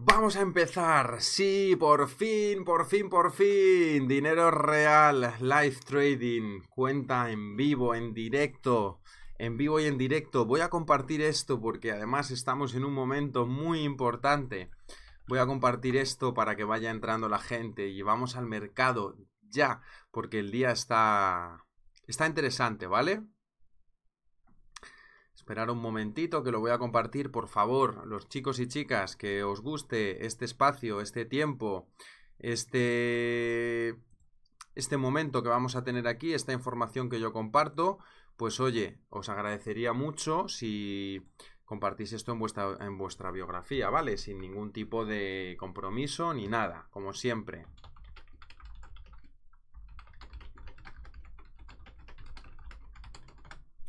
Vamos a empezar. Sí, por fin, por fin, por fin. Dinero real, live trading, cuenta en vivo, en directo. En vivo y en directo. Voy a compartir esto porque además estamos en un momento muy importante. Voy a compartir esto para que vaya entrando la gente y vamos al mercado ya, porque el día está está interesante, ¿vale? Esperar un momentito que lo voy a compartir, por favor, los chicos y chicas que os guste este espacio, este tiempo, este este momento que vamos a tener aquí, esta información que yo comparto, pues oye, os agradecería mucho si compartís esto en vuestra, en vuestra biografía, ¿vale? Sin ningún tipo de compromiso ni nada, como siempre.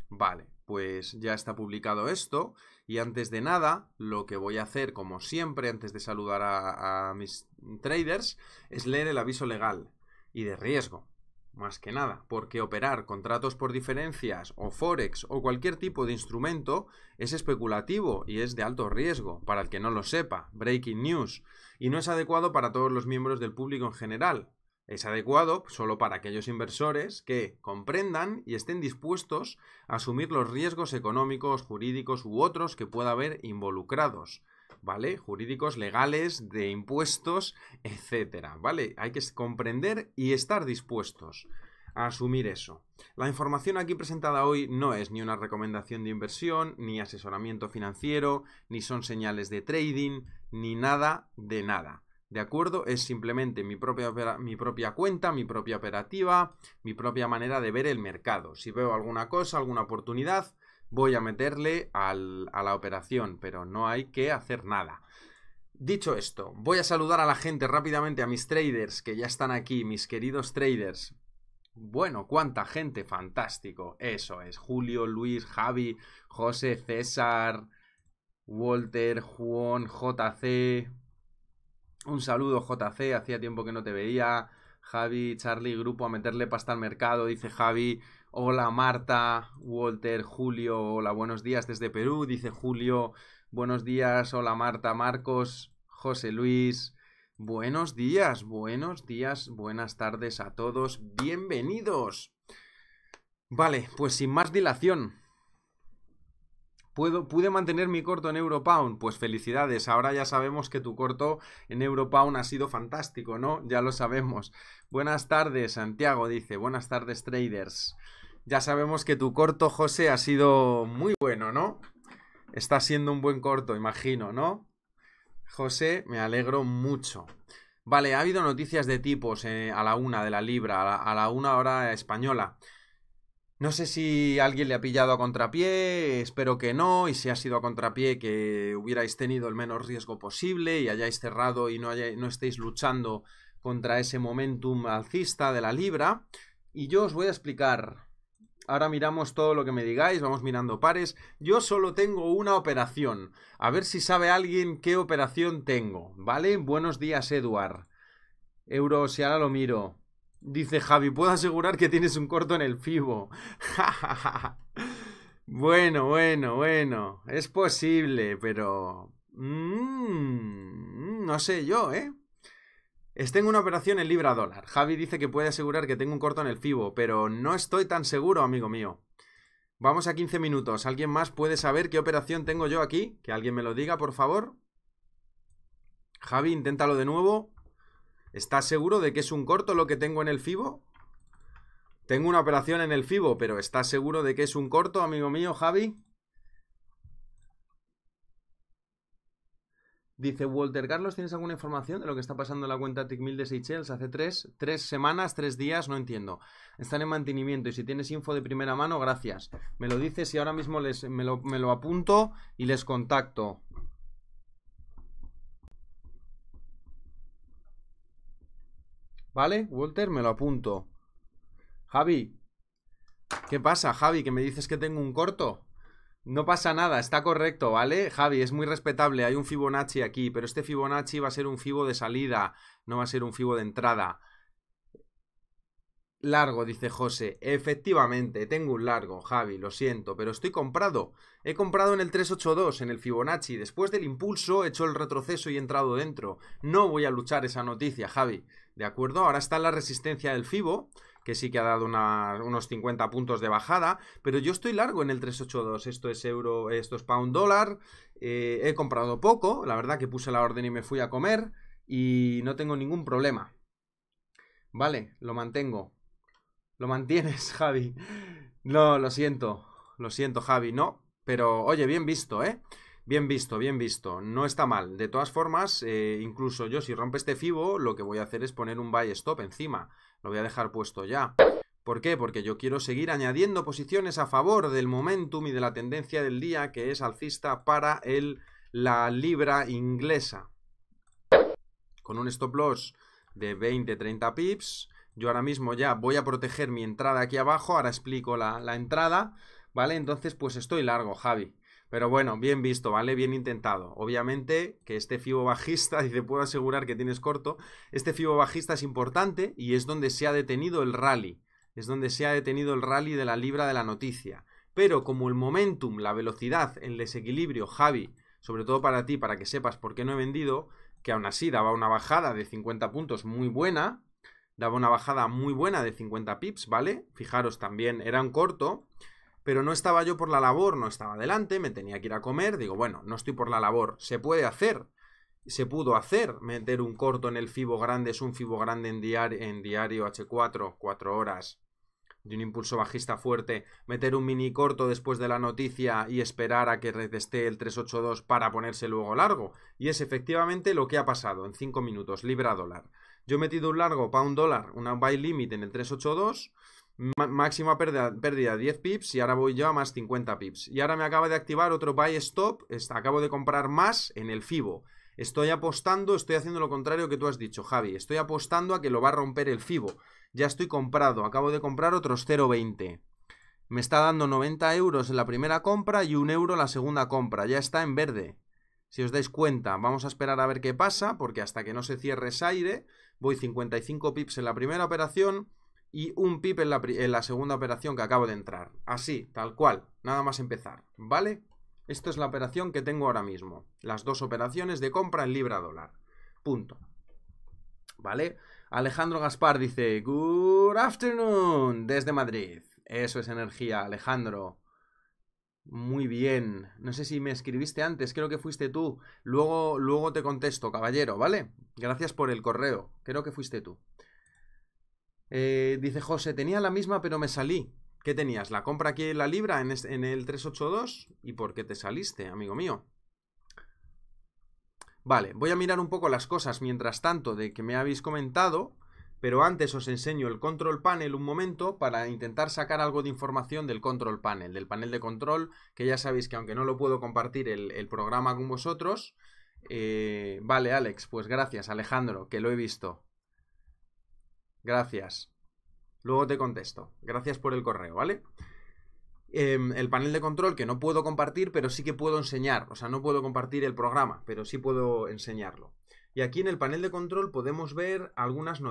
Vale pues ya está publicado esto. Y antes de nada, lo que voy a hacer, como siempre, antes de saludar a, mis traders, es leer el aviso legal y de riesgo. Más que nada, porque operar contratos por diferencias o forex o cualquier tipo de instrumento es especulativo y es de alto riesgo, para el que no lo sepa, breaking news, y no es adecuado para todos los miembros del público en general, es adecuado solo para aquellos inversores que comprendan y estén dispuestos a asumir los riesgos económicos, jurídicos u otros que pueda haber involucrados. ¿vale? Jurídicos, legales, de impuestos, etcétera, ¿vale? Hay que comprender y estar dispuestos a asumir eso. La información aquí presentada hoy no es ni una recomendación de inversión, ni asesoramiento financiero, ni son señales de trading, ni nada de nada. ¿De acuerdo? Es simplemente mi propia, mi propia cuenta, mi propia operativa, mi propia manera de ver el mercado. Si veo alguna cosa, alguna oportunidad, voy a meterle a la operación, pero no hay que hacer nada. Dicho esto, voy a saludar a la gente rápidamente, a mis traders que ya están aquí, mis queridos traders. Bueno, cuánta gente, fantástico. Eso es, Julio, Luis, Javi, José, César, Walter, Juan, JC, un saludo, JC, hacía tiempo que no te veía. Javi, Charlie, grupo a meterle pasta al mercado, dice Javi. Hola Marta, Walter, Julio, hola, buenos días desde Perú, dice Julio. Buenos días, hola Marta, Marcos, José Luis. Buenos días, buenos días, buenas tardes a todos. Bienvenidos. Vale, pues sin más dilación, ¿Puedo, ¿Pude mantener mi corto en Europound? Pues felicidades, ahora ya sabemos que tu corto en Europound ha sido fantástico, ¿no? Ya lo sabemos. Buenas tardes, Santiago dice. Buenas tardes, traders. Ya sabemos que tu corto, José, ha sido muy bueno, ¿no? Está siendo un buen corto, imagino, ¿no? José, me alegro mucho. Vale, ha habido noticias de tipos eh, a la una de la libra, a la, a la una hora española. No sé si alguien le ha pillado a contrapié, espero que no, y si ha sido a contrapié que hubierais tenido el menos riesgo posible y hayáis cerrado y no, estéis luchando contra ese momentum alcista de la libra. Y yo os voy a explicar. Ahora miramos todo lo que me digáis, vamos mirando pares. Yo solo tengo una operación. A ver si sabe alguien qué operación tengo, ¿vale? Buenos días, Eduard. Euro, si ahora lo miro. Dice Javi, puedo asegurar que tienes un corto en el FIBO. bueno, bueno, bueno. Es posible, pero... Mm, no sé yo, ¿eh? Tengo una operación en libra dólar. Javi dice que puede asegurar que tengo un corto en el FIBO, pero no estoy tan seguro, amigo mío. Vamos a 15 minutos. ¿Alguien más puede saber qué operación tengo yo aquí? Que alguien me lo diga, por favor. Javi, inténtalo de nuevo. ¿Estás seguro de que es un corto lo que tengo en el FIBO? Tengo una operación en el FIBO, pero ¿estás seguro de que es un corto, amigo mío, Javi? Dice Walter Carlos, ¿tienes alguna información de lo que está pasando en la cuenta TIC1000 de Seychelles hace tres, semanas, tres días? No entiendo. Están en mantenimiento y si tienes info de primera mano, gracias. Me lo dices y ahora mismo les, me lo apunto y les contacto. ¿Vale? Walter, me lo apunto. Javi. ¿Qué pasa, Javi? Que me dices que tengo un corto. No pasa nada, está correcto, ¿vale? Javi, es muy respetable, hay un Fibonacci aquí, pero este Fibonacci va a ser un Fibo de salida, no va a ser un Fibo de entrada. Largo, dice José. Efectivamente, tengo un largo, Javi, lo siento, pero estoy comprado. He comprado en el 382, en el Fibonacci. Después del impulso, he hecho el retroceso y he entrado dentro. No voy a luchar esa noticia, Javi. ¿De acuerdo? Ahora está la resistencia del FIBO, que sí que ha dado unos 50 puntos de bajada, pero yo estoy largo en el 382, esto es euro, esto es pound dólar, eh, he comprado poco, la verdad que puse la orden y me fui a comer y no tengo ningún problema. Vale, lo mantengo. Lo mantienes, Javi. No, lo siento, lo siento, Javi, no, pero oye, bien visto, ¿eh? Bien visto, bien visto. No está mal. De todas formas, eh, incluso yo si rompe este FIBO, lo que voy a hacer es poner un buy stop encima. Lo voy a dejar puesto ya. ¿Por qué? Porque yo quiero seguir añadiendo posiciones a favor del momentum y de la tendencia del día que es alcista para el, la libra inglesa. Con un stop loss de 20-30 pips. Yo ahora mismo ya voy a proteger mi entrada aquí abajo. Ahora explico la, la entrada. ¿Vale? Entonces pues estoy largo, Javi. Pero bueno, bien visto, ¿vale? Bien intentado. Obviamente que este FIBO bajista, y te puedo asegurar que tienes corto, este FIBO bajista es importante y es donde se ha detenido el rally. Es donde se ha detenido el rally de la libra de la noticia. Pero como el momentum, la velocidad, el desequilibrio, Javi, sobre todo para ti, para que sepas por qué no he vendido, que aún así daba una bajada de 50 puntos muy buena, daba una bajada muy buena de 50 pips, ¿vale? Fijaros también, era un corto, pero no estaba yo por la labor, no estaba delante, me tenía que ir a comer, digo, bueno, no estoy por la labor, se puede hacer, se pudo hacer, meter un corto en el Fibo grande, es un Fibo grande en diario, en diario H4, 4 horas, de un impulso bajista fuerte, meter un mini corto después de la noticia y esperar a que reteste el 382 para ponerse luego largo. Y es efectivamente lo que ha pasado en 5 minutos, libra dólar. Yo he metido un largo para un dólar, un buy limit en el 382 máxima pérdida, pérdida 10 pips y ahora voy yo a más 50 pips. Y ahora me acaba de activar otro buy stop, acabo de comprar más en el FIBO. Estoy apostando, estoy haciendo lo contrario que tú has dicho, Javi. Estoy apostando a que lo va a romper el FIBO. Ya estoy comprado, acabo de comprar otros 0,20. Me está dando 90 euros en la primera compra y 1 euro en la segunda compra. Ya está en verde. Si os dais cuenta, vamos a esperar a ver qué pasa, porque hasta que no se cierre ese aire, voy 55 pips en la primera operación, y un pip en la, segunda operación que acabo de entrar. Así, tal cual, nada más empezar, ¿vale? esto es la operación que tengo ahora mismo. Las dos operaciones de compra en libra dólar. Punto. ¿Vale? Alejandro Gaspar dice, Good afternoon desde Madrid. Eso es energía, Alejandro. Muy bien. No sé si me escribiste antes, creo que fuiste tú. Luego, luego te contesto, caballero, ¿vale? Gracias por el correo. Creo que fuiste tú. Eh, dice José, tenía la misma pero me salí. ¿Qué tenías? ¿La compra aquí en la libra en, el 382? ¿Y por qué te saliste, amigo mío? Vale, voy a mirar un poco las cosas mientras tanto de que me habéis comentado, pero antes os enseño el control panel un momento para intentar sacar algo de información del control panel, del panel de control, que ya sabéis que aunque no lo puedo compartir el, programa con vosotros, eh, vale Alex, pues gracias Alejandro, que lo he visto. Gracias. Luego te contesto. Gracias por el correo, ¿vale? Em, el panel de control que no puedo compartir, pero sí que puedo enseñar. O sea, no puedo compartir el programa, pero sí puedo enseñarlo. Y aquí en el panel de control podemos ver algunas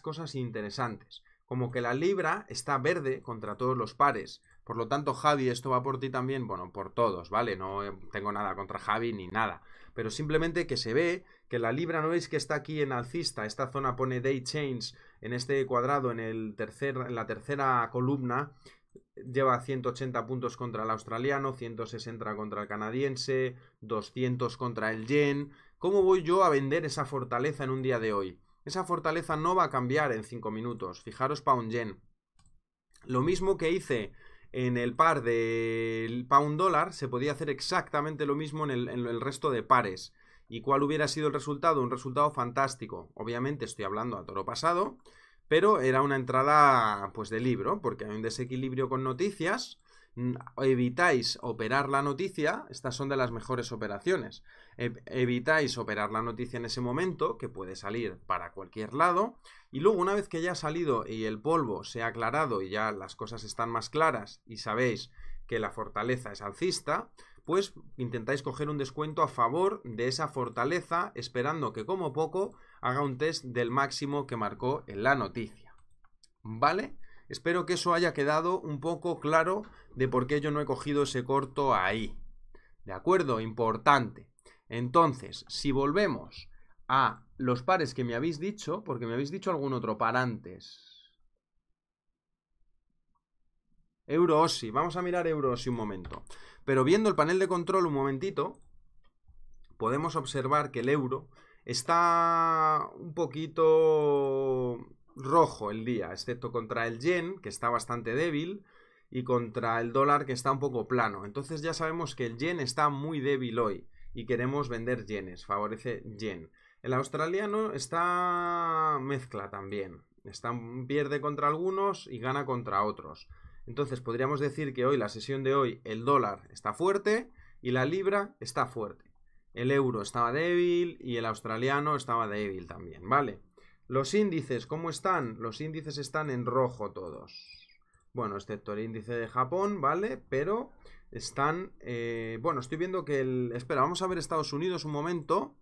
cosas interesantes. Como que la libra está verde contra todos los pares. Por lo tanto, Javi, esto va por ti también. Bueno, por todos, ¿vale? No em, tengo nada contra Javi ni nada pero simplemente que se ve que la libra no veis que está aquí en alcista, esta zona pone day change en este cuadrado, en, el tercer, en la tercera columna, lleva 180 puntos contra el australiano, 160 contra el canadiense, 200 contra el yen. ¿Cómo voy yo a vender esa fortaleza en un día de hoy? Esa fortaleza no va a cambiar en 5 minutos. Fijaros para un yen. Lo mismo que hice en el par del pound dólar se podía hacer exactamente lo mismo en el, resto de pares. ¿Y cuál hubiera sido el resultado? Un resultado fantástico. Obviamente estoy hablando a toro pasado, pero era una entrada pues de libro, porque hay un desequilibrio con noticias, evitáis operar la noticia, estas son de las mejores operaciones. E, evitáis operar la noticia en ese momento, que puede salir para cualquier lado, y luego una vez que ya ha salido y el polvo se ha aclarado y ya las cosas están más claras y sabéis que la fortaleza es alcista, pues intentáis coger un descuento a favor de esa fortaleza esperando que como poco haga un test del máximo que marcó en la noticia. ¿Vale? Espero que eso haya quedado un poco claro de por qué yo no he cogido ese corto ahí. ¿De acuerdo? Importante. Entonces, si volvemos a los pares que me habéis dicho, porque me habéis dicho algún otro par antes. euro euro/osi, vamos a mirar euro euro/osi un momento. Pero viendo el panel de control un momentito, podemos observar que el euro está un poquito rojo el día, excepto contra el yen, que está bastante débil, y contra el dólar, que está un poco plano. Entonces ya sabemos que el yen está muy débil hoy y queremos vender yenes, favorece yen. El australiano está mezcla también, está, pierde contra algunos y gana contra otros. Entonces podríamos decir que hoy, la sesión de hoy, el dólar está fuerte y la libra está fuerte. El euro estaba débil y el australiano estaba débil también, ¿vale? Los índices, ¿cómo están? Los índices están en rojo todos. Bueno, excepto el índice de Japón, ¿vale? Pero están... Eh, bueno, estoy viendo que el... Espera, vamos a ver Estados Unidos un momento.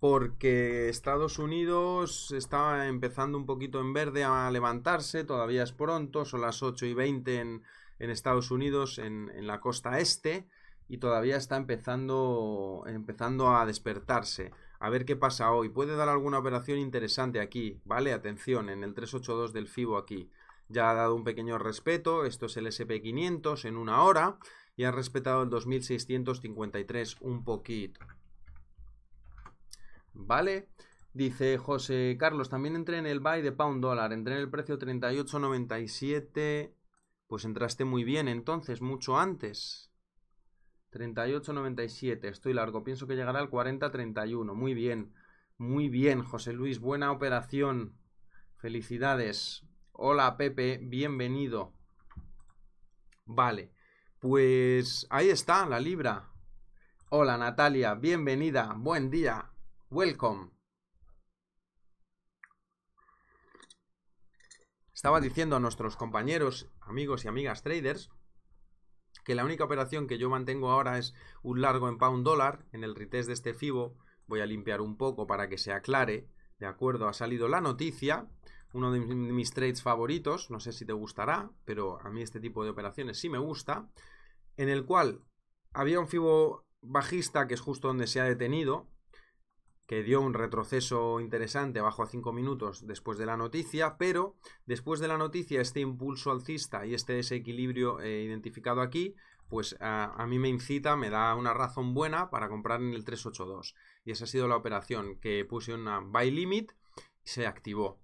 Porque Estados Unidos está empezando un poquito en verde a levantarse, todavía es pronto, son las 8 y 20 en, Estados Unidos, en, en, la costa este, y todavía está empezando, empezando a despertarse. A ver qué pasa hoy. Puede dar alguna operación interesante aquí, ¿vale? Atención, en el 382 del FIBO aquí ya ha dado un pequeño respeto, esto es el SP500 en una hora, y ha respetado el 2653 un poquito. ¿Vale? Dice José Carlos, también entré en el buy de pound dólar, entré en el precio 38.97, pues entraste muy bien entonces, mucho antes. 38.97, estoy largo, pienso que llegará al 40.31, muy bien, muy bien José Luis, buena operación, felicidades. Hola Pepe, bienvenido. Vale, pues ahí está la libra. Hola Natalia, bienvenida, buen día, welcome. Estaba diciendo a nuestros compañeros, amigos y amigas traders, que la única operación que yo mantengo ahora es un largo en pound dólar en el retest de este FIBO. Voy a limpiar un poco para que se aclare. De acuerdo, ha salido la noticia uno de mis trades favoritos, no sé si te gustará, pero a mí este tipo de operaciones sí me gusta, en el cual había un fibo bajista que es justo donde se ha detenido, que dio un retroceso interesante abajo a 5 minutos después de la noticia, pero después de la noticia este impulso alcista y este desequilibrio eh, identificado aquí, pues a, mí me incita, me da una razón buena para comprar en el 382. Y esa ha sido la operación que puse una buy limit y se activó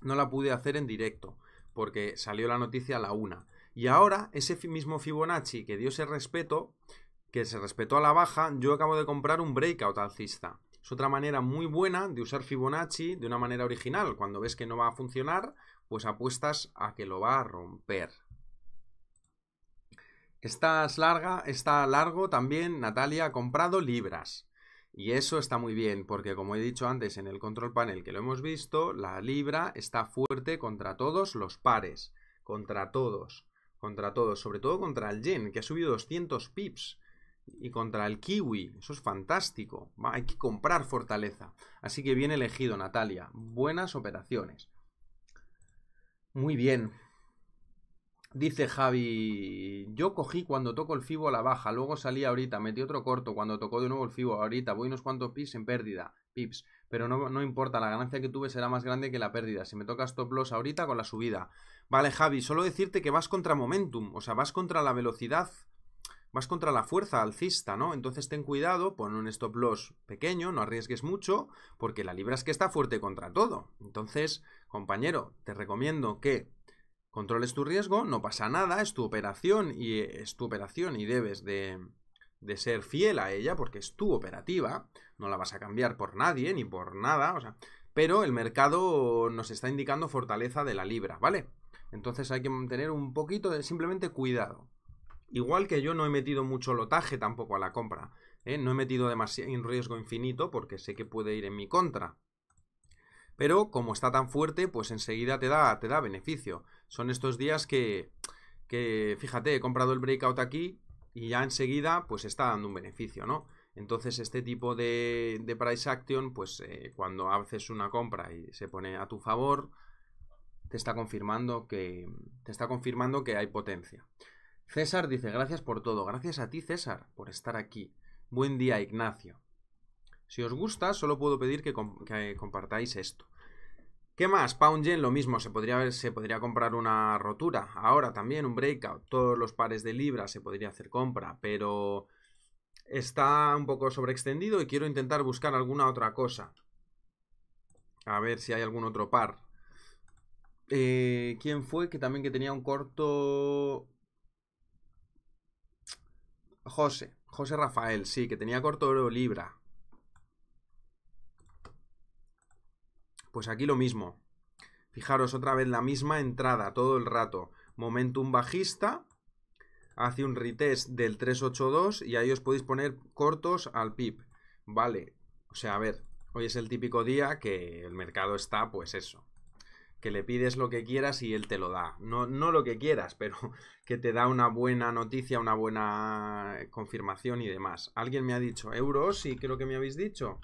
no la pude hacer en directo, porque salió la noticia a la una. Y ahora, ese mismo Fibonacci que dio ese respeto, que se respetó a la baja, yo acabo de comprar un breakout alcista. Es otra manera muy buena de usar Fibonacci de una manera original. Cuando ves que no va a funcionar, pues apuestas a que lo va a romper. Estás larga, está largo también, Natalia, ha comprado libras. Y eso está muy bien, porque como he dicho antes en el control panel que lo hemos visto, la libra está fuerte contra todos los pares, contra todos, contra todos, sobre todo contra el yen, que ha subido 200 pips, y contra el kiwi, eso es fantástico, hay que comprar fortaleza. Así que bien elegido, Natalia, buenas operaciones. Muy bien, Dice Javi, yo cogí cuando toco el FIBO a la baja, luego salí ahorita, metí otro corto cuando tocó de nuevo el FIBO, ahorita voy unos cuantos pips en pérdida, pips, pero no, no importa, la ganancia que tuve será más grande que la pérdida, si me toca stop loss ahorita con la subida. Vale Javi, solo decirte que vas contra momentum, o sea, vas contra la velocidad, vas contra la fuerza alcista, ¿no? Entonces ten cuidado, pon un stop loss pequeño, no arriesgues mucho, porque la libra es que está fuerte contra todo. Entonces, compañero, te recomiendo que Controles tu riesgo, no pasa nada, es tu operación y es tu operación y debes de, ser fiel a ella porque es tu operativa, no la vas a cambiar por nadie ni por nada, pero el mercado nos está indicando fortaleza de la libra, ¿vale? Entonces hay que mantener un poquito de simplemente cuidado. Igual que yo no he metido mucho lotaje tampoco a la compra, ¿eh? no he metido demasiado en riesgo infinito porque sé que puede ir en mi contra. Pero como está tan fuerte, pues enseguida te da, te da beneficio son estos días que, fíjate, he comprado el breakout aquí y ya enseguida pues está dando un beneficio, ¿no? Entonces este tipo de, de price action, pues eh, cuando haces una compra y se pone a tu favor, te está confirmando que, te está confirmando que hay potencia. César dice, gracias por todo. Gracias a ti, César, por estar aquí. Buen día, Ignacio. Si os gusta, solo puedo pedir que compartáis esto. ¿Qué más? Gen, lo mismo, se podría, ver, se podría comprar una rotura. Ahora también un breakout, todos los pares de libra se podría hacer compra, pero está un poco sobreextendido y quiero intentar buscar alguna otra cosa. A ver si hay algún otro par. Eh, ¿Quién fue? Que también que tenía un corto... José, José Rafael, sí, que tenía corto oro libra. Pues aquí lo mismo. Fijaros otra vez la misma entrada todo el rato. Momentum bajista, hace un retest del 382 y ahí os podéis poner cortos al PIB. Vale, o sea, a ver, hoy es el típico día que el mercado está, pues eso, que le pides lo que quieras y él te lo da. No, lo que quieras, pero que te da una buena noticia, una buena confirmación y demás. Alguien me ha dicho, euros, sí, creo que me habéis dicho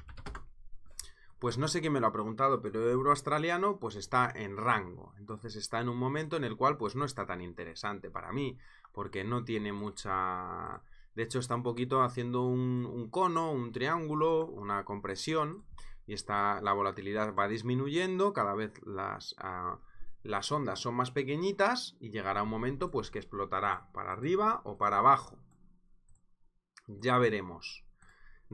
pues no sé quién me lo ha preguntado, pero el euro australiano pues está en rango. Entonces está en un momento en el cual pues no está tan interesante para mí, porque no tiene mucha... De hecho está un poquito haciendo un, cono, un triángulo, una compresión, y está, la volatilidad va disminuyendo, cada vez las, ah, las ondas son más pequeñitas y llegará un momento pues que explotará para arriba o para abajo. Ya veremos.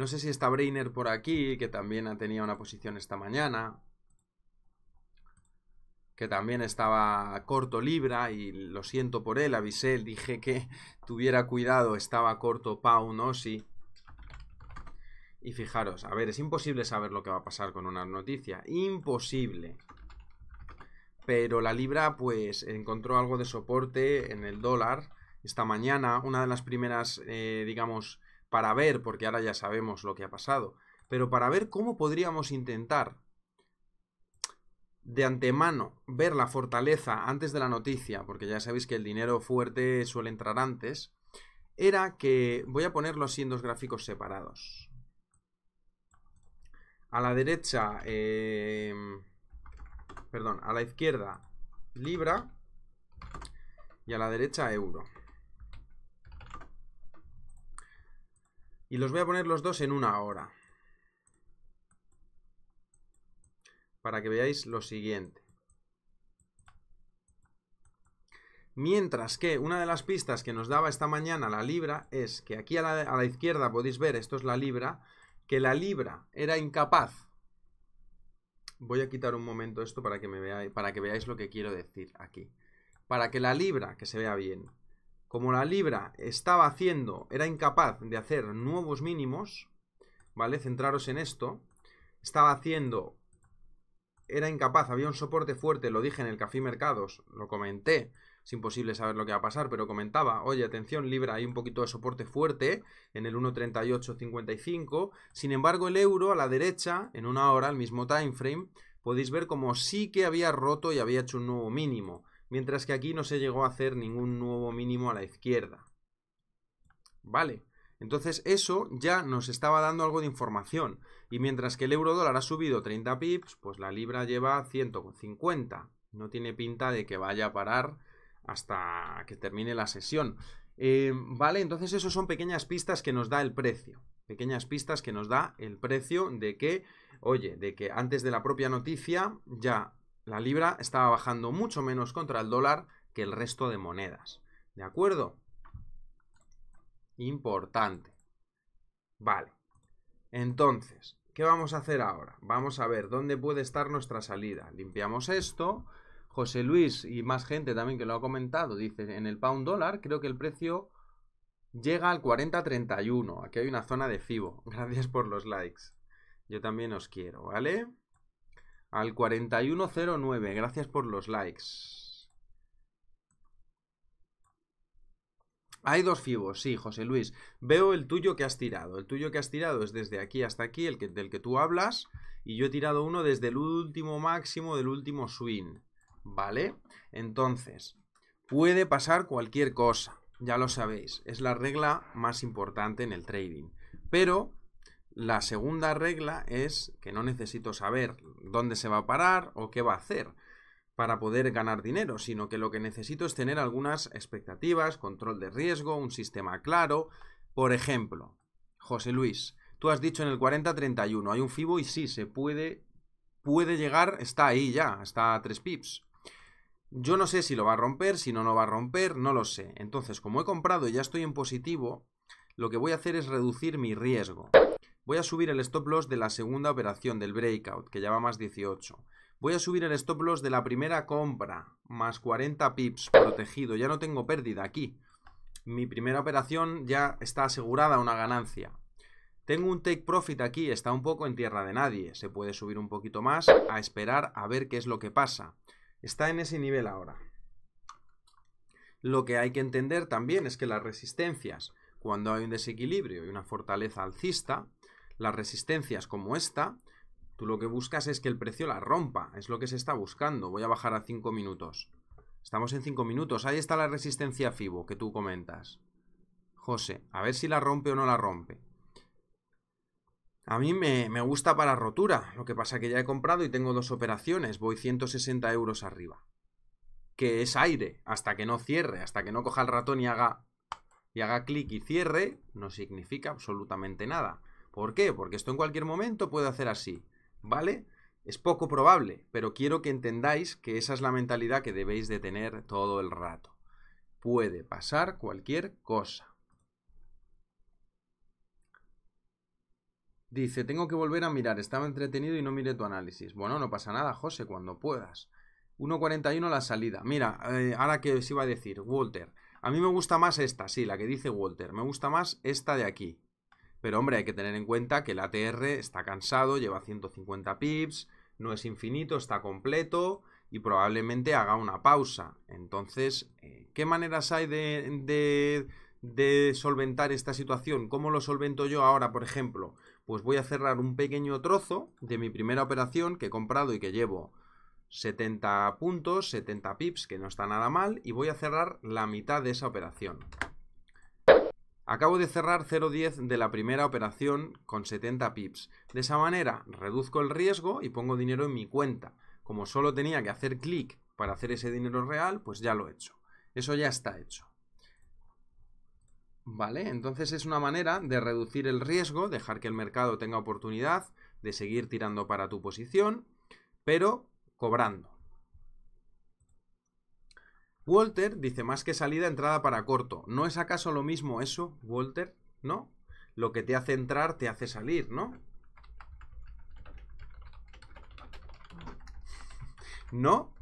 No sé si está Brainer por aquí, que también ha tenido una posición esta mañana. Que también estaba corto Libra y lo siento por él, avisé, dije que tuviera cuidado, estaba corto Pau, ¿no? Sí. Y fijaros, a ver, es imposible saber lo que va a pasar con una noticia. Imposible. Pero la libra, pues, encontró algo de soporte en el dólar. Esta mañana, una de las primeras, eh, digamos, para ver, porque ahora ya sabemos lo que ha pasado, pero para ver cómo podríamos intentar de antemano ver la fortaleza antes de la noticia, porque ya sabéis que el dinero fuerte suele entrar antes, era que voy a ponerlo así en dos gráficos separados. A la derecha, eh, perdón, a la izquierda, libra y a la derecha, euro. Y los voy a poner los dos en una hora. Para que veáis lo siguiente. Mientras que una de las pistas que nos daba esta mañana la libra es que aquí a la, izquierda podéis ver, esto es la libra, que la libra era incapaz. Voy a quitar un momento esto para que, me veáis, para que veáis lo que quiero decir aquí. Para que la libra, que se vea bien, como la libra estaba haciendo, era incapaz de hacer nuevos mínimos, ¿vale? Centraros en esto. Estaba haciendo, era incapaz, había un soporte fuerte, lo dije en el Café Mercados, lo comenté. Es imposible saber lo que va a pasar, pero comentaba, oye, atención, Libra, hay un poquito de soporte fuerte en el 1.3855. Sin embargo, el euro a la derecha, en una hora, al mismo time frame, podéis ver como sí que había roto y había hecho un nuevo mínimo mientras que aquí no se llegó a hacer ningún nuevo mínimo a la izquierda. Vale, entonces eso ya nos estaba dando algo de información, y mientras que el euro dólar ha subido 30 pips, pues la libra lleva 150. No tiene pinta de que vaya a parar hasta que termine la sesión. Eh, vale, entonces eso son pequeñas pistas que nos da el precio. Pequeñas pistas que nos da el precio de que, oye, de que antes de la propia noticia ya la libra estaba bajando mucho menos contra el dólar que el resto de monedas. ¿De acuerdo? Importante. Vale. Entonces, ¿qué vamos a hacer ahora? Vamos a ver dónde puede estar nuestra salida. Limpiamos esto. José Luis y más gente también que lo ha comentado, dice, en el pound dólar creo que el precio llega al 40.31. Aquí hay una zona de FIBO. Gracias por los likes. Yo también os quiero, ¿vale? al 4109. Gracias por los likes. Hay dos fibos, sí, José Luis. Veo el tuyo que has tirado. El tuyo que has tirado es desde aquí hasta aquí, el que, del que tú hablas. Y yo he tirado uno desde el último máximo del último swing. ¿Vale? Entonces, puede pasar cualquier cosa. Ya lo sabéis. Es la regla más importante en el trading. Pero la segunda regla es que no necesito saber dónde se va a parar o qué va a hacer para poder ganar dinero, sino que lo que necesito es tener algunas expectativas, control de riesgo, un sistema claro. Por ejemplo, José Luis, tú has dicho en el 40-31, hay un FIBO y sí, se puede, puede llegar, está ahí ya, está a 3 pips. Yo no sé si lo va a romper, si no, lo va a romper, no lo sé. Entonces, como he comprado y ya estoy en positivo, lo que voy a hacer es reducir mi riesgo. Voy a subir el stop loss de la segunda operación del breakout, que ya va más 18. Voy a subir el stop loss de la primera compra, más 40 pips, protegido. Ya no tengo pérdida aquí. Mi primera operación ya está asegurada una ganancia. Tengo un take profit aquí, está un poco en tierra de nadie. Se puede subir un poquito más a esperar a ver qué es lo que pasa. Está en ese nivel ahora. Lo que hay que entender también es que las resistencias, cuando hay un desequilibrio y una fortaleza alcista, las resistencias como esta, tú lo que buscas es que el precio la rompa, es lo que se está buscando. Voy a bajar a 5 minutos. Estamos en 5 minutos, ahí está la resistencia FIBO que tú comentas. José, a ver si la rompe o no la rompe. A mí me, gusta para rotura, lo que pasa es que ya he comprado y tengo dos operaciones, voy 160 euros arriba. Que es aire, hasta que no cierre, hasta que no coja el ratón y haga, y haga clic y cierre, no significa absolutamente nada. ¿Por qué? Porque esto en cualquier momento puede hacer así, ¿vale? Es poco probable, pero quiero que entendáis que esa es la mentalidad que debéis de tener todo el rato. Puede pasar cualquier cosa. Dice, tengo que volver a mirar, estaba entretenido y no miré tu análisis. Bueno, no pasa nada, José, cuando puedas. 1.41 la salida. Mira, eh, ahora que os iba a decir, Walter. A mí me gusta más esta, sí, la que dice Walter. Me gusta más esta de aquí. Pero hombre, hay que tener en cuenta que el ATR está cansado, lleva 150 pips, no es infinito, está completo y probablemente haga una pausa. Entonces, eh, ¿qué maneras hay de, solventar esta situación? ¿Cómo lo solvento yo ahora, por ejemplo? Pues voy a cerrar un pequeño trozo de mi primera operación que he comprado y que llevo 70 puntos, 70 pips, que no está nada mal, y voy a cerrar la mitad de esa operación. Acabo de cerrar 0.10 de la primera operación con 70 pips. De esa manera reduzco el riesgo y pongo dinero en mi cuenta. Como solo tenía que hacer clic para hacer ese dinero real, pues ya lo he hecho. Eso ya está hecho. ¿Vale? Entonces es una manera de reducir el riesgo, dejar que el mercado tenga oportunidad de seguir tirando para tu posición, pero cobrando. Walter dice, más que salida, entrada para corto. ¿No es acaso lo mismo eso, Walter? ¿No? Lo que te hace entrar te hace salir, ¿no? ¿No?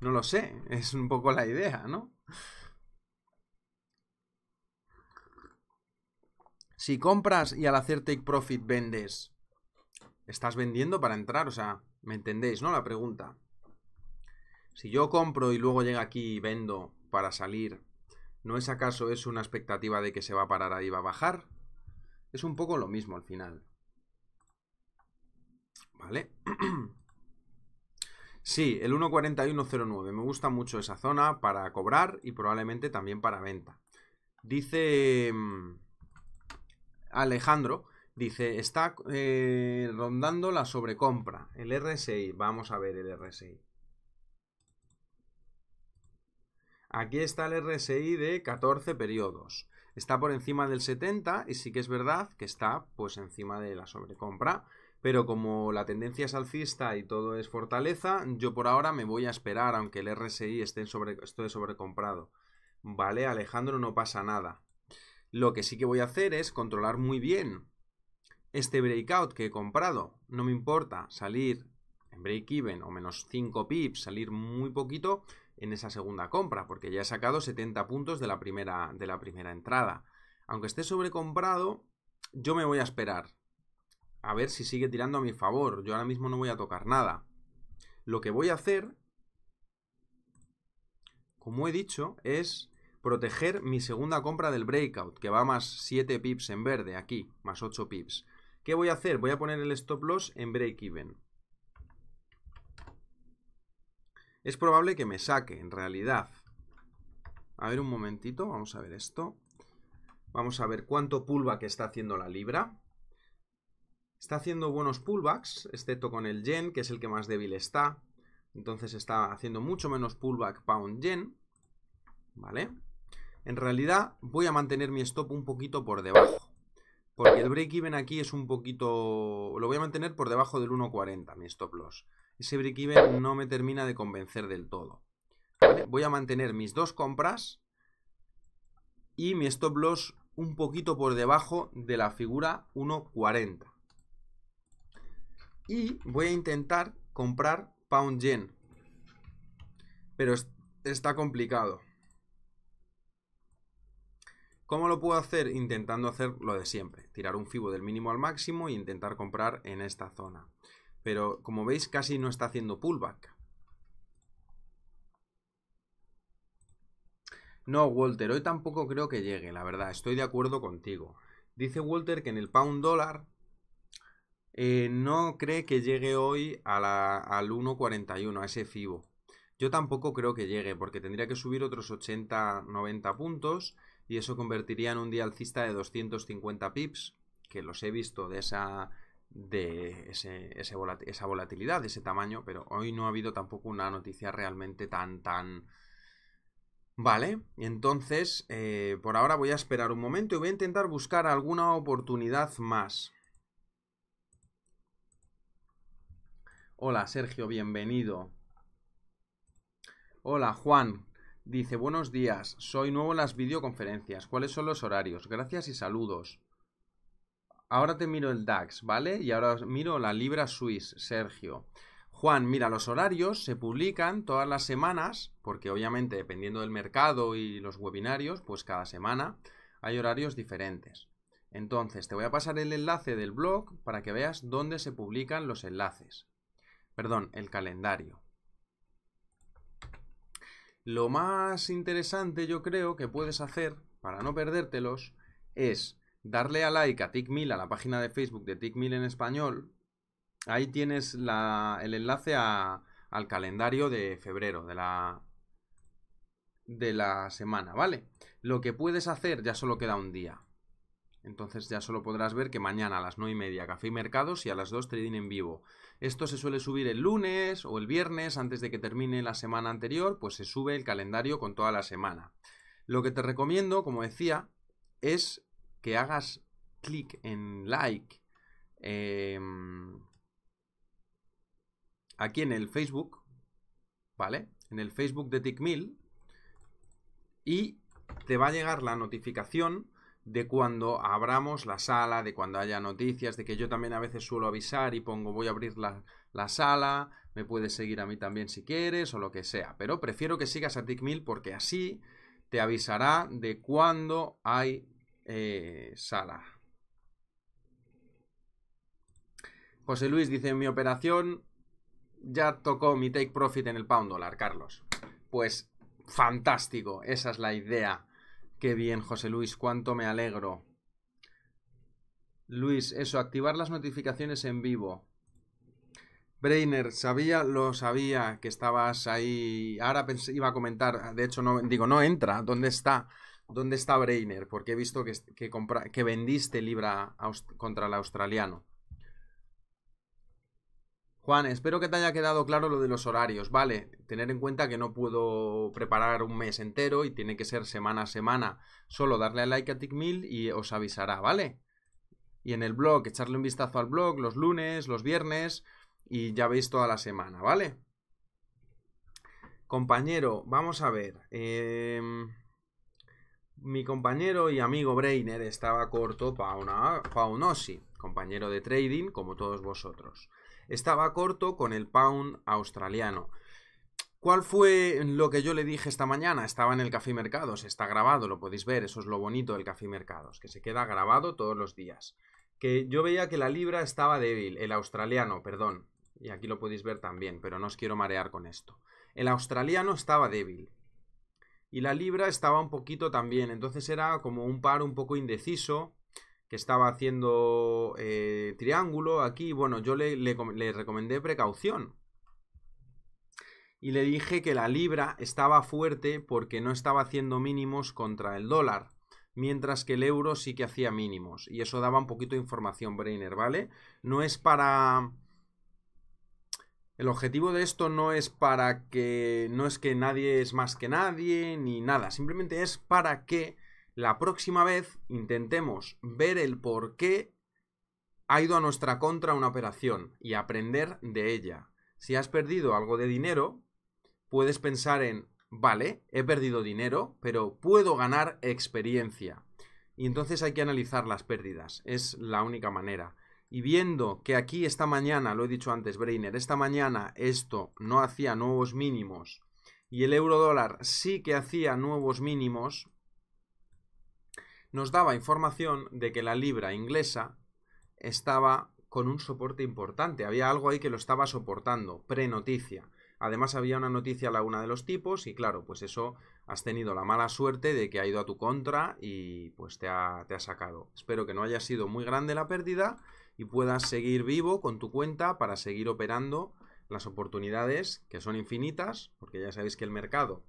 No lo sé. Es un poco la idea, ¿no? Si compras y al hacer take profit vendes, estás vendiendo para entrar, o sea, ¿me entendéis, no? La pregunta. Si yo compro y luego llega aquí y vendo para salir, ¿no es acaso Es una expectativa de que se va a parar ahí, va a bajar? Es un poco lo mismo al final. ¿Vale? Sí, el 1.4109. Me gusta mucho esa zona para cobrar y probablemente también para venta. Dice mm, Alejandro, dice, está eh, rondando la sobrecompra, el RSI. Vamos a ver el RSI. Aquí está el RSI de 14 periodos. Está por encima del 70 y sí que es verdad que está pues encima de la sobrecompra. Pero como la tendencia es alcista y todo es fortaleza, yo por ahora me voy a esperar, aunque el RSI esté, sobre, esté sobrecomprado. Vale, Alejandro, no pasa nada. Lo que sí que voy a hacer es controlar muy bien este breakout que he comprado. No me importa salir en break-even o menos 5 pips, salir muy poquito, en esa segunda compra, porque ya he sacado 70 puntos de la primera, de la primera entrada. Aunque esté sobrecomprado, yo me voy a esperar. A ver si sigue tirando a mi favor. Yo ahora mismo no voy a tocar nada. Lo que voy a hacer, como he dicho, es proteger mi segunda compra del breakout, que va más 7 pips en verde, aquí, más 8 pips. ¿Qué voy a hacer? Voy a poner el stop loss en break even. Es probable que me saque, en realidad. A ver un momentito, vamos a ver esto. Vamos a ver cuánto pullback está haciendo la libra. Está haciendo buenos pullbacks, excepto con el yen, que es el que más débil está. Entonces está haciendo mucho menos pullback pound yen. ¿Vale? En realidad voy a mantener mi stop un poquito por debajo. Porque el break-even aquí es un poquito... Lo voy a mantener por debajo del 1.40, mi stop loss ese break-even no me termina de convencer del todo. Voy a mantener mis dos compras y mi stop loss un poquito por debajo de la figura 1.40. Y voy a intentar comprar pound yen. Pero está complicado. ¿Cómo lo puedo hacer? Intentando hacer lo de siempre. Tirar un fibo del mínimo al máximo e intentar comprar en esta zona. Pero como veis casi no está haciendo pullback. No, Walter, hoy tampoco creo que llegue, la verdad, estoy de acuerdo contigo. Dice Walter que en el pound dólar eh, no cree que llegue hoy al 1.41, a ese FIBO. Yo tampoco creo que llegue, porque tendría que subir otros 80, 90 puntos y eso convertiría en un día alcista de 250 pips, que los he visto de esa de esa volatilidad, de ese tamaño, pero hoy no ha habido tampoco una noticia realmente tan, tan... Vale, entonces eh, por ahora voy a esperar un momento y voy a intentar buscar alguna oportunidad más. Hola Sergio, bienvenido. Hola Juan, dice buenos días, soy nuevo en las videoconferencias, ¿cuáles son los horarios? Gracias y saludos ahora te miro el DAX, ¿vale? Y ahora miro la libra suiza, Sergio. Juan, mira, los horarios se publican todas las semanas, porque obviamente dependiendo del mercado y los webinarios, pues cada semana hay horarios diferentes. Entonces, te voy a pasar el enlace del blog para que veas dónde se publican los enlaces. Perdón, el calendario. Lo más interesante yo creo que puedes hacer para no perdértelos es darle a like a TickMill, a la página de Facebook de TickMill en español, ahí tienes el enlace al calendario de febrero de la, de la semana, ¿vale? Lo que puedes hacer ya solo queda un día. Entonces ya solo podrás ver que mañana a las 9 y media Café y Mercados y a las 2 Trading en vivo. Esto se suele subir el lunes o el viernes antes de que termine la semana anterior, pues se sube el calendario con toda la semana. Lo que te recomiendo, como decía, es que hagas clic en like em, aquí en el Facebook, ¿vale? En el Facebook de TickMill y te va a llegar la notificación de cuando abramos la sala, de cuando haya noticias, de que yo también a veces suelo avisar y pongo voy a abrir la, la sala, me puedes seguir a mí también si quieres o lo que sea, pero prefiero que sigas a TickMill porque así te avisará de cuando hay eh, Sala. José Luis dice, en mi operación ya tocó mi take profit en el pound dólar, Carlos. Pues fantástico, esa es la idea. Qué bien, José Luis, cuánto me alegro. Luis, eso, activar las notificaciones en vivo. Brainer, sabía, lo sabía que estabas ahí. Ahora iba a comentar, de hecho, no, digo, no entra, ¿dónde está? dónde está Brainer, porque he visto que, vendiste Libra contra el australiano. Juan, espero que te haya quedado claro lo de los horarios, ¿vale? Tener en cuenta que no puedo preparar un mes entero y tiene que ser semana a semana. Solo darle a like a TickMill y os avisará, ¿vale? Y en el blog, echarle un vistazo al blog los lunes, los viernes y ya veis toda la semana, ¿vale? Compañero, vamos a ver. Eh... Mi compañero y amigo Brainer estaba corto para una Paunosi, compañero de trading como todos vosotros. Estaba corto con el pound australiano. ¿Cuál fue lo que yo le dije esta mañana? Estaba en el Café Mercados, está grabado, lo podéis ver, eso es lo bonito del Café Mercados, que se queda grabado todos los días. Que yo veía que la libra estaba débil, el australiano, perdón, y aquí lo podéis ver también, pero no os quiero marear con esto. El australiano estaba débil y la libra estaba un poquito también, entonces era como un par un poco indeciso que estaba haciendo eh, triángulo aquí, bueno, yo le, le recomendé precaución y le dije que la libra estaba fuerte porque no estaba haciendo mínimos contra el dólar mientras que el euro sí que hacía mínimos. Y eso daba un poquito de información, Brainer, ¿vale? No es para el objetivo de esto no es para que no es que nadie es más que nadie ni nada, simplemente es para que la próxima vez intentemos ver el por qué ha ido a nuestra contra una operación y aprender de ella. Si has perdido algo de dinero, puedes pensar en, vale, he perdido dinero, pero puedo ganar experiencia. Y entonces hay que analizar las pérdidas, es la única manera y viendo que aquí esta mañana, lo he dicho antes, Breiner, esta mañana esto no hacía nuevos mínimos y el euro dólar sí que hacía nuevos mínimos, nos daba información de que la libra inglesa estaba con un soporte importante. Había algo ahí que lo estaba soportando, pre-noticia. Además había una noticia a la una de los tipos y claro, pues eso has tenido la mala suerte de que ha ido a tu contra y pues te ha, te ha sacado. Espero que no haya sido muy grande la pérdida y puedas seguir vivo con tu cuenta para seguir operando las oportunidades que son infinitas, porque ya sabéis que el mercado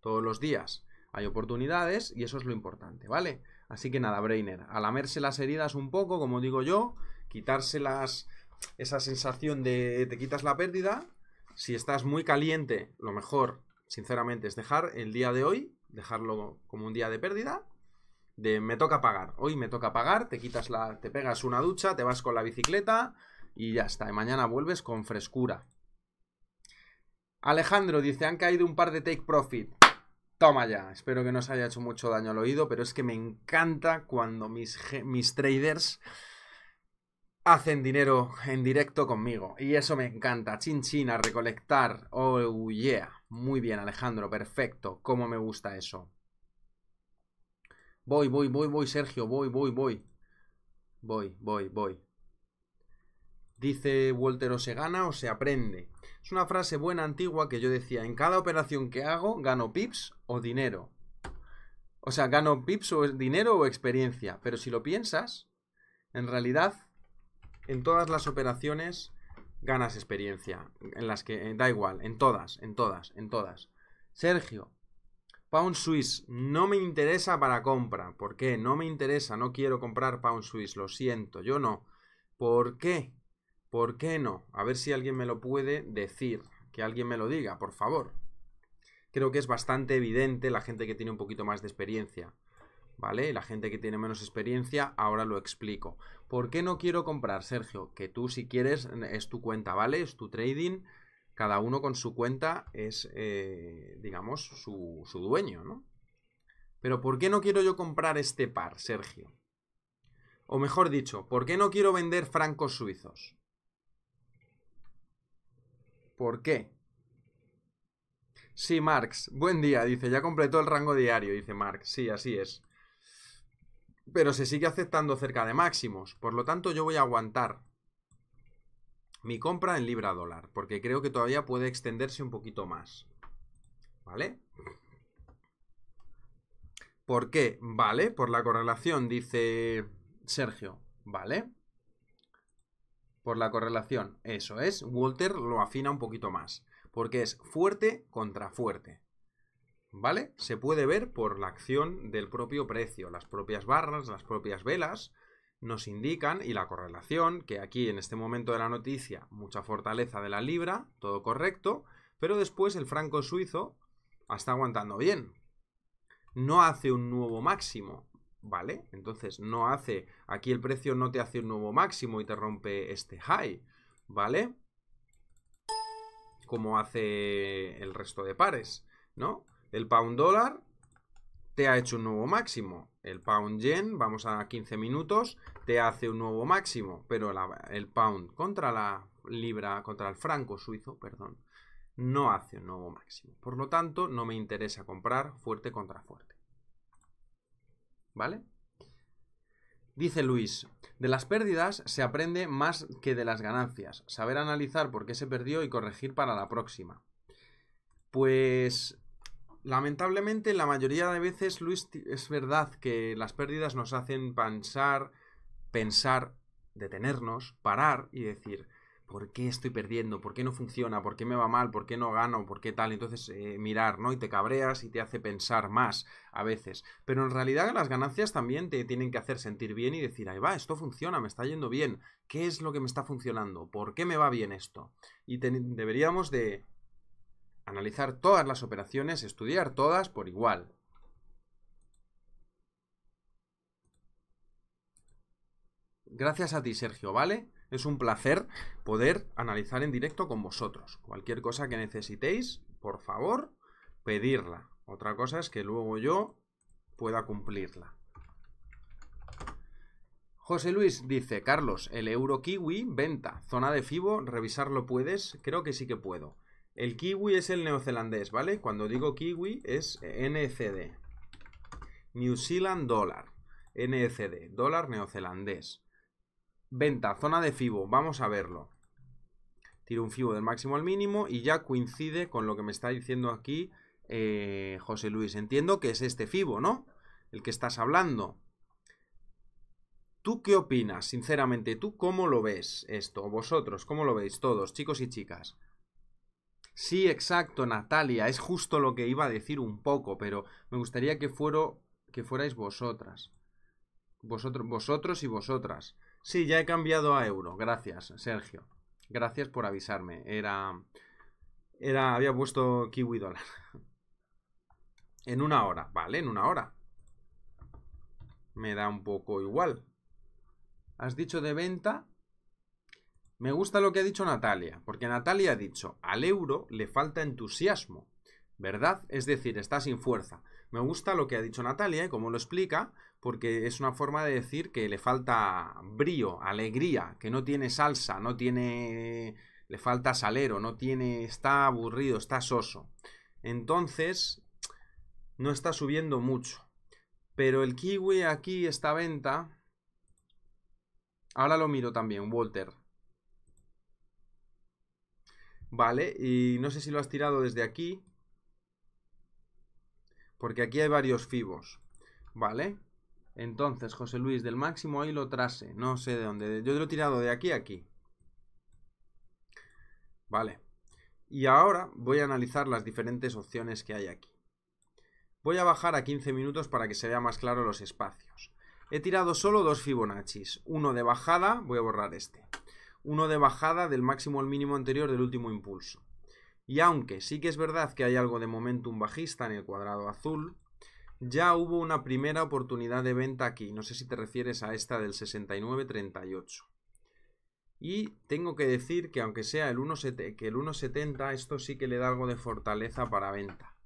todos los días hay oportunidades y eso es lo importante, ¿vale? Así que nada, Brainer, a las heridas un poco, como digo yo, quitárselas esa sensación de te quitas la pérdida. Si estás muy caliente, lo mejor, sinceramente, es dejar el día de hoy, dejarlo como un día de pérdida de me toca pagar. Hoy me toca pagar, te quitas la, te pegas una ducha, te vas con la bicicleta y ya está. Y mañana vuelves con frescura. Alejandro dice, han caído un par de take profit. Toma ya, espero que no os haya hecho mucho daño al oído, pero es que me encanta cuando mis, mis traders hacen dinero en directo conmigo. Y eso me encanta. Chin chin, recolectar. Oh yeah. Muy bien, Alejandro, perfecto. ¿Cómo me gusta eso? Voy, voy, voy, voy, Sergio, voy, voy, voy. Voy, voy, voy. Dice Walter o se gana o se aprende. Es una frase buena antigua que yo decía, en cada operación que hago gano pips o dinero. O sea, gano pips o dinero o experiencia. Pero si lo piensas, en realidad, en todas las operaciones ganas experiencia. En las que, eh, da igual, en todas, en todas, en todas. Sergio, Pound Swiss no me interesa para compra. ¿Por qué? No me interesa, no quiero comprar Pound Swiss, lo siento, yo no. ¿Por qué? ¿Por qué no? A ver si alguien me lo puede decir. Que alguien me lo diga, por favor. Creo que es bastante evidente la gente que tiene un poquito más de experiencia. ¿Vale? La gente que tiene menos experiencia, ahora lo explico. ¿Por qué no quiero comprar, Sergio? Que tú si quieres es tu cuenta, ¿vale? Es tu trading cada uno con su cuenta es, eh, digamos, su, su dueño, ¿no? Pero ¿por qué no quiero yo comprar este par, Sergio? O mejor dicho, ¿por qué no quiero vender francos suizos? ¿Por qué? Sí, Marx, buen día, dice, ya completó el rango diario, dice Marx, sí, así es. Pero se sigue aceptando cerca de máximos, por lo tanto yo voy a aguantar mi compra en libra dólar, porque creo que todavía puede extenderse un poquito más. ¿Vale? ¿Por qué? Vale, por la correlación, dice Sergio. Vale. Por la correlación, eso es. Walter lo afina un poquito más, porque es fuerte contra fuerte. ¿Vale? Se puede ver por la acción del propio precio, las propias barras, las propias velas, nos indican y la correlación, que aquí en este momento de la noticia, mucha fortaleza de la libra, todo correcto, pero después el franco suizo está aguantando bien. No hace un nuevo máximo, ¿vale? Entonces no hace, aquí el precio no te hace un nuevo máximo y te rompe este high, ¿vale? Como hace el resto de pares, ¿no? El pound dólar te ha hecho un nuevo máximo, el pound yen, vamos a 15 minutos, te hace un nuevo máximo, pero el pound contra la libra, contra el franco suizo, perdón, no hace un nuevo máximo. Por lo tanto, no me interesa comprar fuerte contra fuerte. ¿Vale? Dice Luis, de las pérdidas se aprende más que de las ganancias. Saber analizar por qué se perdió y corregir para la próxima. Pues lamentablemente la mayoría de veces, Luis, es verdad que las pérdidas nos hacen pensar, pensar, detenernos, parar y decir, ¿por qué estoy perdiendo? ¿Por qué no funciona? ¿Por qué me va mal? ¿Por qué no gano? ¿Por qué tal? Entonces eh, mirar, ¿no? Y te cabreas y te hace pensar más a veces. Pero en realidad las ganancias también te tienen que hacer sentir bien y decir, ahí va, esto funciona, me está yendo bien. ¿Qué es lo que me está funcionando? ¿Por qué me va bien esto? Y deberíamos de analizar todas las operaciones, estudiar todas por igual. Gracias a ti, Sergio, ¿vale? Es un placer poder analizar en directo con vosotros. Cualquier cosa que necesitéis, por favor, pedirla. Otra cosa es que luego yo pueda cumplirla. José Luis dice, Carlos, el euro kiwi, venta, zona de FIBO, revisarlo puedes, creo que sí que puedo. El kiwi es el neozelandés, ¿vale? Cuando digo kiwi es NCD. New Zealand Dollar. NCD, dólar neozelandés. Venta, zona de FIBO, vamos a verlo. Tiro un FIBO del máximo al mínimo y ya coincide con lo que me está diciendo aquí eh, José Luis. Entiendo que es este FIBO, ¿no? El que estás hablando. ¿Tú qué opinas? Sinceramente, ¿tú cómo lo ves esto? ¿Vosotros cómo lo veis todos, chicos y chicas? Sí, exacto, Natalia, es justo lo que iba a decir un poco, pero me gustaría que, fuero, que fuerais vosotras. Vosotros, vosotros y vosotras. Sí, ya he cambiado a euro. Gracias, Sergio. Gracias por avisarme. Era. Era. Había puesto Kiwi dólar. En una hora, vale, en una hora. Me da un poco igual. Has dicho de venta me gusta lo que ha dicho Natalia, porque Natalia ha dicho, al euro le falta entusiasmo, ¿verdad? Es decir, está sin fuerza. Me gusta lo que ha dicho Natalia y cómo lo explica, porque es una forma de decir que le falta brío, alegría, que no tiene salsa, no tiene... le falta salero, no tiene... está aburrido, está soso. Entonces, no está subiendo mucho. Pero el kiwi aquí, esta venta... Ahora lo miro también, Walter. Vale, y no sé si lo has tirado desde aquí. Porque aquí hay varios fibos. Vale. Entonces, José Luis, del máximo ahí lo trase. No sé de dónde. Yo lo he tirado de aquí a aquí. Vale. Y ahora voy a analizar las diferentes opciones que hay aquí. Voy a bajar a 15 minutos para que se vea más claro los espacios. He tirado solo dos Fibonacci, Uno de bajada, voy a borrar este uno de bajada del máximo al mínimo anterior del último impulso. Y aunque sí que es verdad que hay algo de momentum bajista en el cuadrado azul, ya hubo una primera oportunidad de venta aquí. No sé si te refieres a esta del 69.38. Y tengo que decir que aunque sea el 1.70, esto sí que le da algo de fortaleza para venta.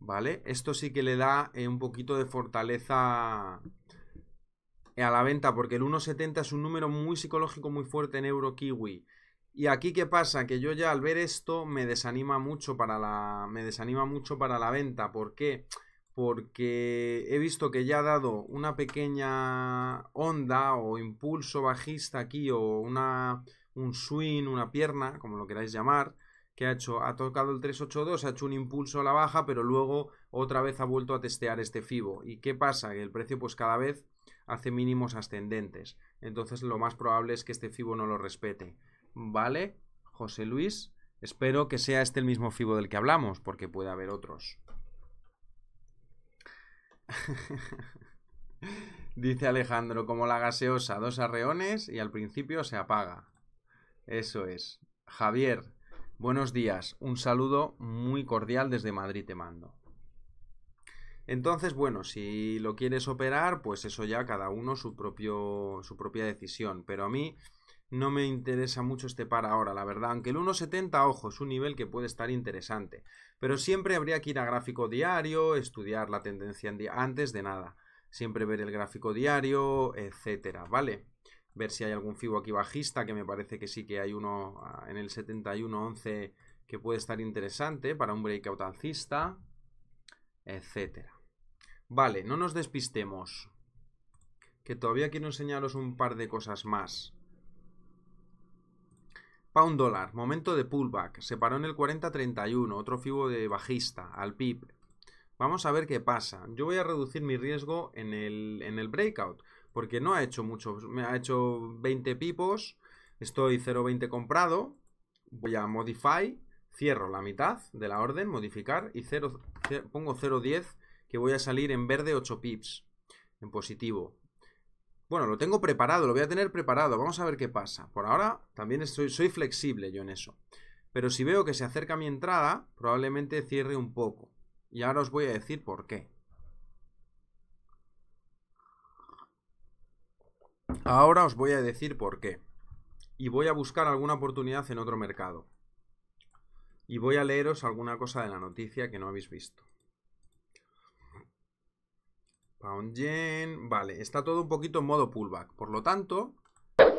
¿Vale? Esto sí que le da eh, un poquito de fortaleza eh, a la venta porque el 1,70 es un número muy psicológico muy fuerte en Euro Kiwi. Y aquí qué pasa, que yo ya al ver esto me desanima mucho para la me desanima mucho para la venta, ¿por qué? Porque he visto que ya ha dado una pequeña onda o impulso bajista aquí o una un swing, una pierna, como lo queráis llamar, que ha hecho, ha tocado el 382, ha hecho un impulso a la baja, pero luego otra vez ha vuelto a testear este FIBO. ¿Y qué pasa? Que el precio pues cada vez hace mínimos ascendentes. Entonces lo más probable es que este FIBO no lo respete. ¿Vale? José Luis, espero que sea este el mismo FIBO del que hablamos, porque puede haber otros. Dice Alejandro, como la gaseosa, dos arreones y al principio se apaga. Eso es. Javier, buenos días. Un saludo muy cordial desde Madrid te mando. Entonces, bueno, si lo quieres operar, pues eso ya cada uno su, propio, su propia decisión. Pero a mí no me interesa mucho este par ahora, la verdad. Aunque el 1.70, ojo, es un nivel que puede estar interesante. Pero siempre habría que ir a gráfico diario, estudiar la tendencia antes de nada. Siempre ver el gráfico diario, etcétera, ¿vale? Ver si hay algún fibo aquí bajista, que me parece que sí que hay uno ah, en el 71.11 que puede estar interesante para un breakout alcista, etcétera. Vale, no nos despistemos. Que todavía quiero enseñaros un par de cosas más. Pound dólar, momento de pullback. Se paró en el 40.31, otro fibo de bajista, al PIB. Vamos a ver qué pasa. Yo voy a reducir mi riesgo en el, breakout, porque no ha hecho mucho. Me ha hecho 20 pipos, estoy 0.20 comprado. Voy a modify, cierro la mitad de la orden, modificar, y pongo 0.10 que voy a salir en verde 8 pips, en positivo. Bueno, lo tengo preparado, lo voy a tener preparado, vamos a ver qué pasa. Por ahora también estoy, soy flexible yo en eso. Pero si veo que se acerca mi entrada, probablemente cierre un poco. Y ahora os voy a decir por qué. Ahora os voy a decir por qué. Y voy a buscar alguna oportunidad en otro mercado. Y voy a leeros alguna cosa de la noticia que no habéis visto. Vale, está todo un poquito en modo pullback. Por lo tanto,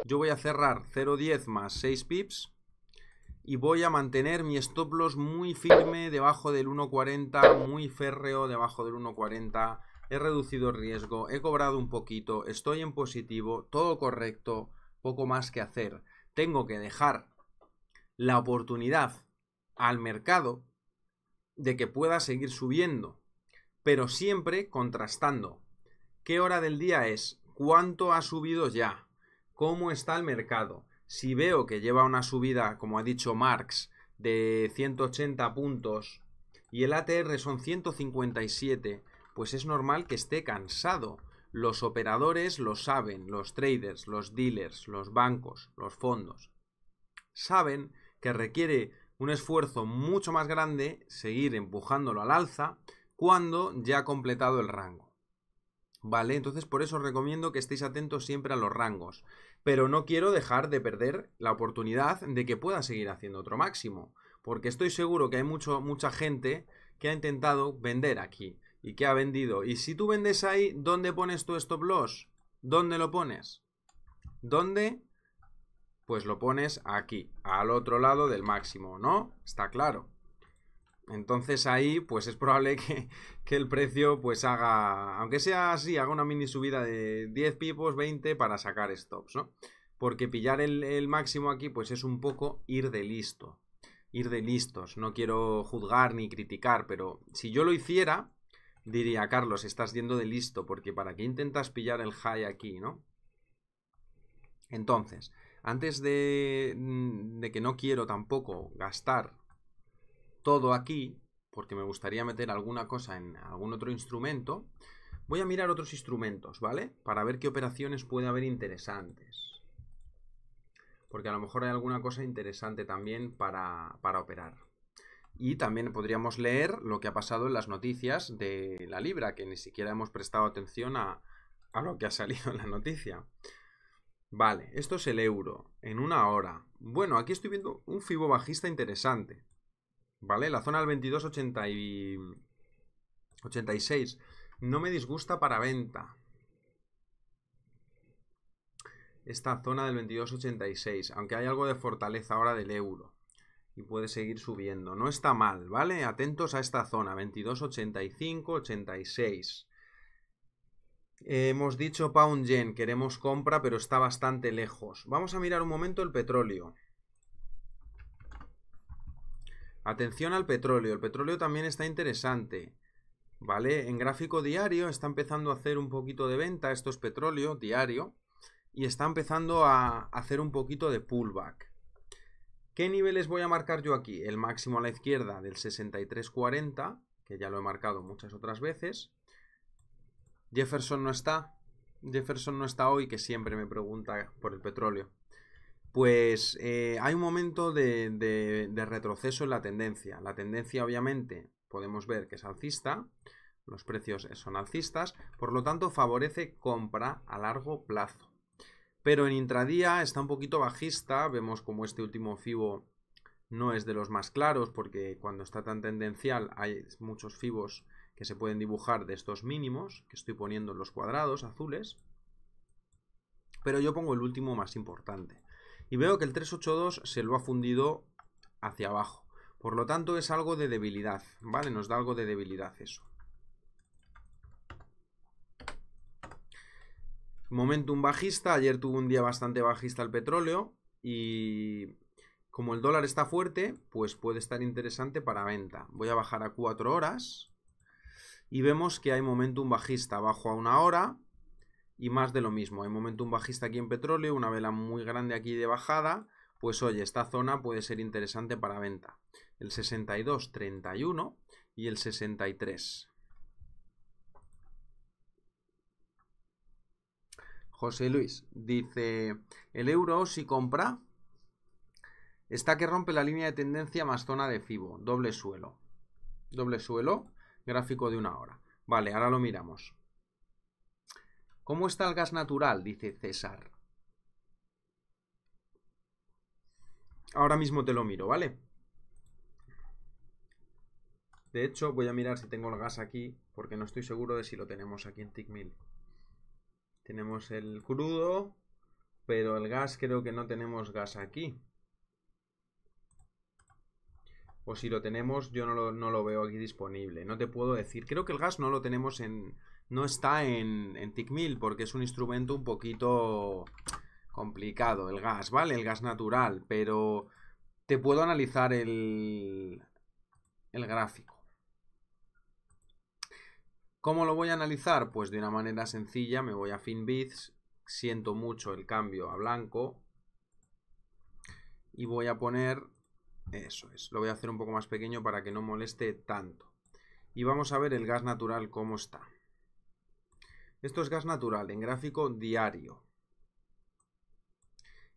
yo voy a cerrar 0.10 más 6 pips y voy a mantener mi stop loss muy firme debajo del 1.40, muy férreo debajo del 1.40. He reducido el riesgo, he cobrado un poquito, estoy en positivo, todo correcto, poco más que hacer. Tengo que dejar la oportunidad al mercado de que pueda seguir subiendo pero siempre contrastando. ¿Qué hora del día es? ¿Cuánto ha subido ya? ¿Cómo está el mercado? Si veo que lleva una subida, como ha dicho Marx, de 180 puntos y el ATR son 157, pues es normal que esté cansado. Los operadores lo saben, los traders, los dealers, los bancos, los fondos. Saben que requiere un esfuerzo mucho más grande seguir empujándolo al alza cuando ya ha completado el rango. ¿Vale? Entonces por eso os recomiendo que estéis atentos siempre a los rangos. Pero no quiero dejar de perder la oportunidad de que pueda seguir haciendo otro máximo. Porque estoy seguro que hay mucho, mucha gente que ha intentado vender aquí y que ha vendido. Y si tú vendes ahí, ¿dónde pones tu stop loss? ¿Dónde lo pones? ¿Dónde? Pues lo pones aquí, al otro lado del máximo, ¿no? Está claro. Entonces ahí, pues es probable que, el precio pues haga, aunque sea así, haga una mini subida de 10 pipos, 20 para sacar stops, ¿no? Porque pillar el, máximo aquí pues es un poco ir de listo, ir de listos. No quiero juzgar ni criticar, pero si yo lo hiciera, diría, Carlos, estás yendo de listo, porque ¿para qué intentas pillar el high aquí, no? Entonces, antes de, mm, de que no quiero tampoco gastar todo aquí, porque me gustaría meter alguna cosa en algún otro instrumento, voy a mirar otros instrumentos, ¿vale? Para ver qué operaciones puede haber interesantes. Porque a lo mejor hay alguna cosa interesante también para, para operar. Y también podríamos leer lo que ha pasado en las noticias de la Libra, que ni siquiera hemos prestado atención a, a lo que ha salido en la noticia. Vale, esto es el euro, en una hora. Bueno, aquí estoy viendo un fibo bajista interesante. ¿vale? La zona del 22,86. y no me disgusta para venta. Esta zona del 22,86, aunque hay algo de fortaleza ahora del euro. Y puede seguir subiendo. No está mal, ¿vale? Atentos a esta zona, 22,85, 86. hemos dicho pound yen, queremos compra, pero está bastante lejos. Vamos a mirar un momento el petróleo. Atención al petróleo. El petróleo también está interesante. ¿Vale? En gráfico diario está empezando a hacer un poquito de venta. Esto es petróleo diario. Y está empezando a hacer un poquito de pullback. ¿Qué niveles voy a marcar yo aquí? El máximo a la izquierda del 63.40, que ya lo he marcado muchas otras veces. Jefferson no está. Jefferson no está hoy, que siempre me pregunta por el petróleo pues eh, hay un momento de, retroceso en la tendencia. La tendencia, obviamente, podemos ver que es alcista, los precios son alcistas, por lo tanto favorece compra a largo plazo. Pero en intradía está un poquito bajista, vemos como este último FIBO no es de los más claros, porque cuando está tan tendencial hay muchos FIBOs que se pueden dibujar de estos mínimos, que estoy poniendo en los cuadrados azules. Pero yo pongo el último más importante y veo que el 382 se lo ha fundido hacia abajo. Por lo tanto, es algo de debilidad, ¿vale? Nos da algo de debilidad eso. Momentum bajista. Ayer tuvo un día bastante bajista el petróleo. Y como el dólar está fuerte, pues puede estar interesante para venta. Voy a bajar a 4 horas. Y vemos que hay momentum bajista. Bajo a una hora y más de lo mismo. Hay momento un bajista aquí en petróleo, una vela muy grande aquí de bajada, pues oye, esta zona puede ser interesante para venta. El 62, 31 y el 63. José Luis dice, el euro si compra está que rompe la línea de tendencia más zona de FIBO, doble suelo. Doble suelo, gráfico de una hora. Vale, ahora lo miramos. ¿Cómo está el gas natural? Dice César. Ahora mismo te lo miro, ¿vale? De hecho, voy a mirar si tengo el gas aquí, porque no estoy seguro de si lo tenemos aquí en Tickmill. Tenemos el crudo, pero el gas creo que no tenemos gas aquí. O si lo tenemos, yo no lo, no lo veo aquí disponible. No te puedo decir. Creo que el gas no lo tenemos en, no está en, en porque es un instrumento un poquito complicado, el gas, ¿vale? El gas natural, pero te puedo analizar el, el gráfico. ¿Cómo lo voy a analizar? Pues de una manera sencilla, me voy a FinBits, siento mucho el cambio a blanco y voy a poner, eso es, lo voy a hacer un poco más pequeño para que no moleste tanto. Y vamos a ver el gas natural cómo está. Esto es gas natural en gráfico diario.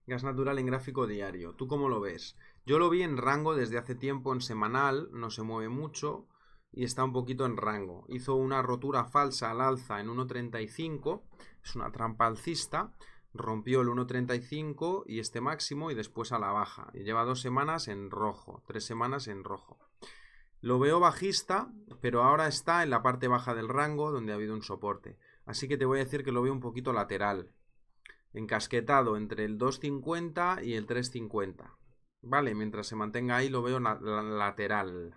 Gas natural en gráfico diario. ¿Tú cómo lo ves? Yo lo vi en rango desde hace tiempo, en semanal, no se mueve mucho y está un poquito en rango. Hizo una rotura falsa al alza en 1.35, es una trampa alcista, rompió el 1.35 y este máximo y después a la baja. lleva dos semanas en rojo, tres semanas en rojo. Lo veo bajista, pero ahora está en la parte baja del rango donde ha habido un soporte. Así que te voy a decir que lo veo un poquito lateral. Encasquetado entre el 2.50 y el 3.50. Vale, mientras se mantenga ahí lo veo lateral.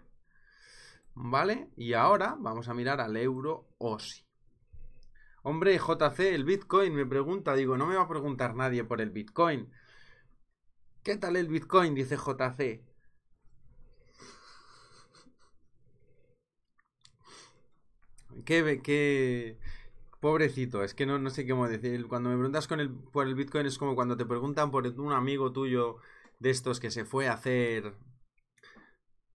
Vale, y ahora vamos a mirar al euro OSI. Hombre, JC, el Bitcoin me pregunta, digo, no me va a preguntar nadie por el Bitcoin. ¿Qué tal el Bitcoin? Dice JC. ¿Qué, qué, Pobrecito, es que no, no sé cómo decir. Cuando me preguntas con el, por el Bitcoin es como cuando te preguntan por un amigo tuyo de estos que se fue a hacer.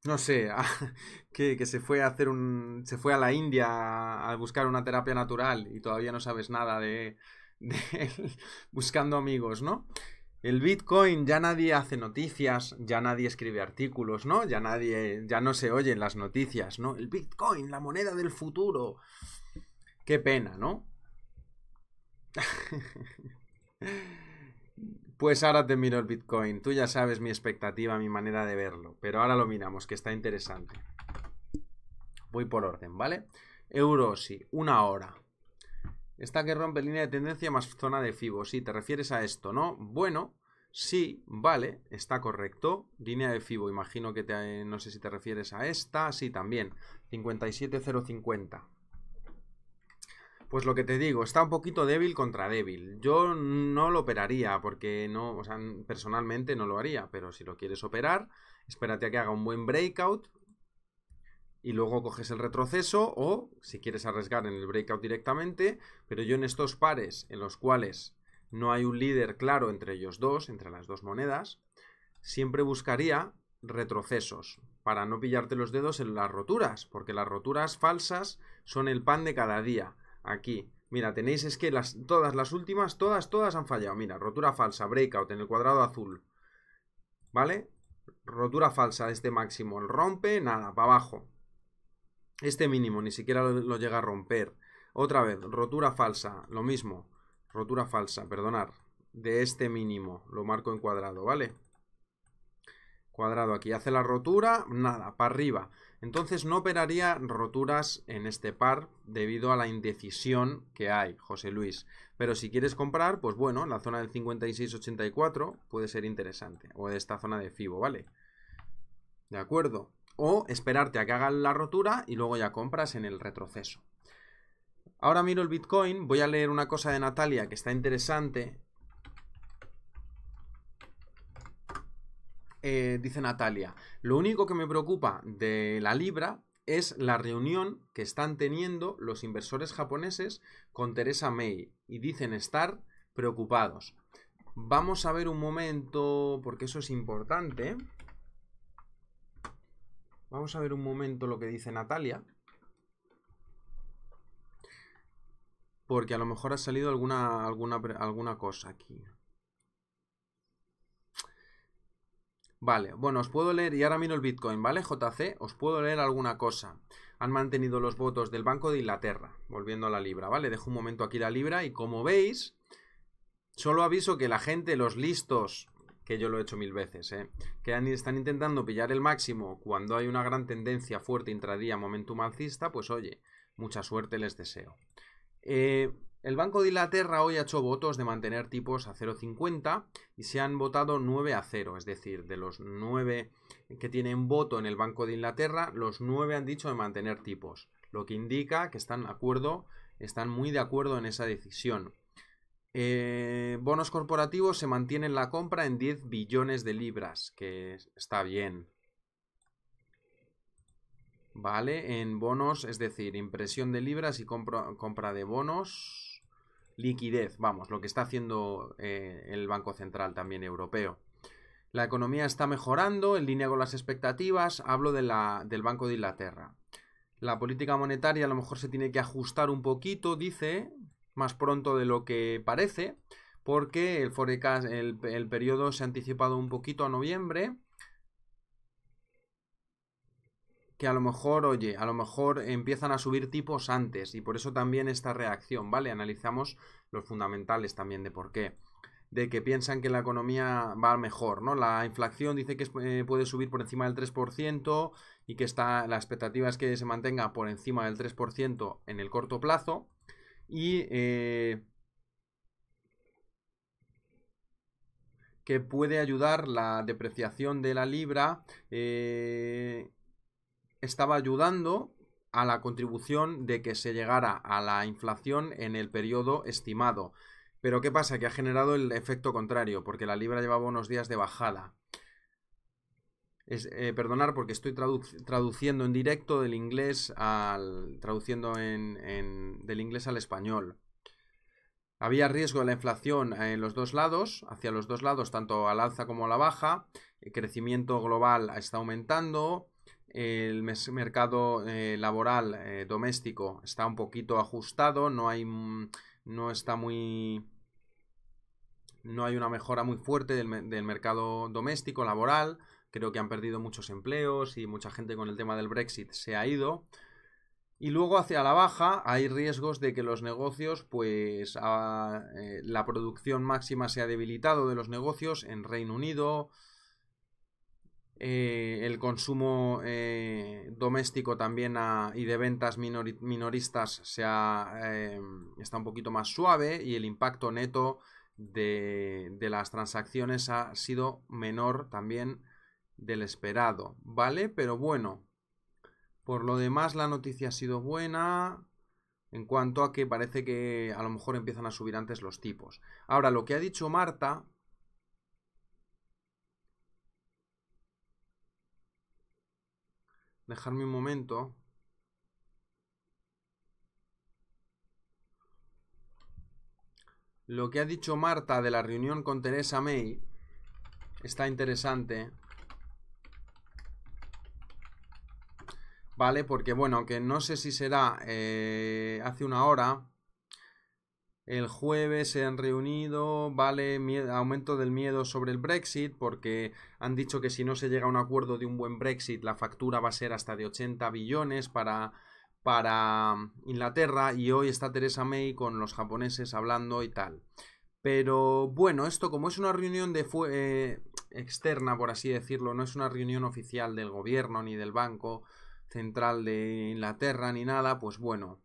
No sé, que, se fue a hacer un. Se fue a la India a, buscar una terapia natural y todavía no sabes nada de. de buscando amigos, ¿no? El Bitcoin ya nadie hace noticias, ya nadie escribe artículos, ¿no? Ya nadie. Ya no se oyen las noticias, ¿no? El Bitcoin, la moneda del futuro. Qué pena, ¿no? pues ahora te miro el Bitcoin. Tú ya sabes mi expectativa, mi manera de verlo. Pero ahora lo miramos, que está interesante. Voy por orden, ¿vale? Euro sí, una hora. Esta que rompe línea de tendencia más zona de FIBO. Sí, te refieres a esto, ¿no? Bueno, sí, vale, está correcto. Línea de FIBO, imagino que te, no sé si te refieres a esta. Sí, también. 57050. Pues lo que te digo, está un poquito débil contra débil. Yo no lo operaría porque no, o sea, personalmente no lo haría, pero si lo quieres operar, espérate a que haga un buen breakout y luego coges el retroceso o si quieres arriesgar en el breakout directamente, pero yo en estos pares en los cuales no hay un líder claro entre ellos dos, entre las dos monedas, siempre buscaría retrocesos para no pillarte los dedos en las roturas, porque las roturas falsas son el pan de cada día. Aquí. Mira, tenéis es que las, todas las últimas, todas, todas han fallado. Mira, rotura falsa, breakout en el cuadrado azul. ¿Vale? Rotura falsa, este máximo. El rompe, nada, para abajo. Este mínimo, ni siquiera lo, lo llega a romper. Otra vez, rotura falsa, lo mismo. Rotura falsa, perdonar. De este mínimo, lo marco en cuadrado, ¿vale? Cuadrado aquí, hace la rotura, nada, para arriba. Entonces no operaría roturas en este par debido a la indecisión que hay, José Luis. Pero si quieres comprar, pues bueno, la zona del 56.84 puede ser interesante. O de esta zona de FIBO, ¿vale? ¿De acuerdo? O esperarte a que hagan la rotura y luego ya compras en el retroceso. Ahora miro el Bitcoin, voy a leer una cosa de Natalia que está interesante Eh, dice Natalia, lo único que me preocupa de la libra es la reunión que están teniendo los inversores japoneses con Teresa May y dicen estar preocupados. Vamos a ver un momento, porque eso es importante. Vamos a ver un momento lo que dice Natalia. Porque a lo mejor ha salido alguna, alguna, alguna cosa aquí. Vale, bueno, os puedo leer, y ahora miro el Bitcoin, ¿vale? JC, os puedo leer alguna cosa. Han mantenido los votos del Banco de Inglaterra, volviendo a la libra, ¿vale? Dejo un momento aquí la libra y como veis, solo aviso que la gente, los listos, que yo lo he hecho mil veces, ¿eh? que están intentando pillar el máximo cuando hay una gran tendencia fuerte intradía, momentum alcista, pues oye, mucha suerte les deseo. Eh, el Banco de Inglaterra hoy ha hecho votos de mantener tipos a 0,50 y se han votado 9 a 0, es decir, de los 9 que tienen voto en el Banco de Inglaterra, los 9 han dicho de mantener tipos, lo que indica que están, de acuerdo, están muy de acuerdo en esa decisión. Eh, bonos corporativos se mantienen la compra en 10 billones de libras, que está bien. Vale, en bonos, es decir, impresión de libras y compra de bonos liquidez, vamos, lo que está haciendo eh, el Banco Central también europeo. La economía está mejorando en línea con las expectativas, hablo de la, del Banco de Inglaterra. La política monetaria a lo mejor se tiene que ajustar un poquito, dice, más pronto de lo que parece, porque el forecast, el, el periodo se ha anticipado un poquito a noviembre que a lo mejor, oye, a lo mejor empiezan a subir tipos antes y por eso también esta reacción, ¿vale? Analizamos los fundamentales también de por qué de que piensan que la economía va mejor, ¿no? La inflación dice que eh, puede subir por encima del 3% y que está, la expectativa es que se mantenga por encima del 3% en el corto plazo y eh, que puede ayudar la depreciación de la libra eh, estaba ayudando a la contribución de que se llegara a la inflación en el periodo estimado. Pero ¿qué pasa? Que ha generado el efecto contrario, porque la libra llevaba unos días de bajada. Es, eh, perdonar porque estoy traduciendo en directo del inglés al. traduciendo en, del inglés al español. Había riesgo de la inflación en los dos lados, hacia los dos lados, tanto al alza como a la baja. El crecimiento global está aumentando el mercado eh, laboral eh, doméstico está un poquito ajustado, no hay mm, no está muy no hay una mejora muy fuerte del, mercado doméstico laboral, creo que han perdido muchos empleos y mucha gente con el tema del Brexit se ha ido. Y luego hacia la baja hay riesgos de que los negocios, pues ah, eh, la producción máxima se ha debilitado de los negocios en Reino Unido, eh, el consumo eh, doméstico también y de ventas minoristas eh, está un poquito más suave y el impacto neto de, de, las transacciones ha sido menor también del esperado, ¿vale? Pero bueno, por lo demás la noticia ha sido buena en cuanto a que parece que a lo mejor empiezan a subir antes los tipos. Ahora, lo que ha dicho Marta Dejarme un momento. Lo que ha dicho Marta de la reunión con Teresa May está interesante. ¿Vale? Porque, bueno, que no sé si será eh, hace una hora. El jueves se han reunido, vale, aumento del miedo sobre el Brexit, porque han dicho que si no se llega a un acuerdo de un buen Brexit, la factura va a ser hasta de 80 billones para, para mm, Inglaterra, y hoy está Teresa May con los japoneses hablando y tal. Pero bueno, esto como es una reunión de eh, externa, por así decirlo, no es una reunión oficial del gobierno ni del Banco Central de Inglaterra ni nada, pues bueno,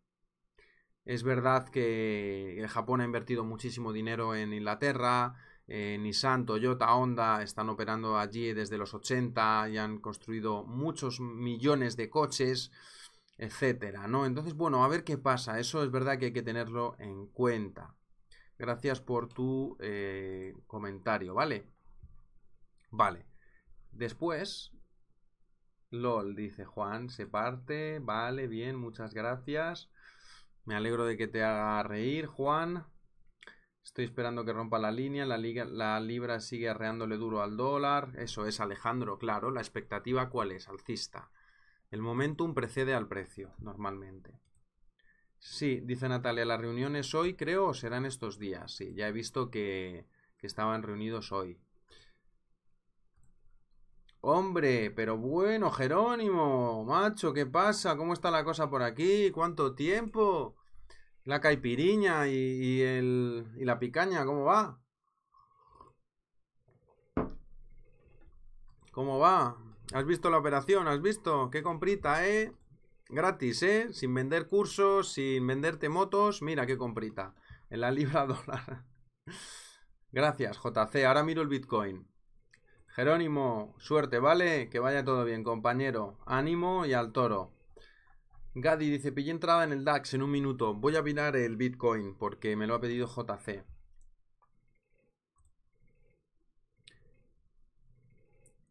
es verdad que Japón ha invertido muchísimo dinero en Inglaterra, eh, Nissan, Toyota, Honda están operando allí desde los 80 y han construido muchos millones de coches, etcétera, ¿no? Entonces, bueno, a ver qué pasa. Eso es verdad que hay que tenerlo en cuenta. Gracias por tu eh, comentario, ¿vale? Vale. Después, LOL, dice Juan, se parte, vale, bien, muchas gracias. Me alegro de que te haga reír, Juan. Estoy esperando que rompa la línea. La, libra sigue arreándole duro al dólar. Eso es, Alejandro, claro. ¿La expectativa cuál es? Alcista. El momentum precede al precio, normalmente. Sí, dice Natalia, las reuniones hoy, creo, o serán estos días? Sí, ya he visto que estaban reunidos hoy. Hombre, pero bueno, Jerónimo, macho, ¿qué pasa? ¿Cómo está la cosa por aquí? ¿Cuánto tiempo? La caipiriña y, el, y la picaña, ¿cómo va? ¿Cómo va? ¿Has visto la operación? ¿Has visto? ¿Qué comprita, eh? Gratis, eh. Sin vender cursos, sin venderte motos. Mira qué comprita. En la libra dólar. Gracias, JC. Ahora miro el Bitcoin. Jerónimo, suerte, ¿vale? Que vaya todo bien, compañero. Ánimo y al toro. Gadi dice, pillé entrada en el DAX en un minuto. Voy a mirar el Bitcoin porque me lo ha pedido JC.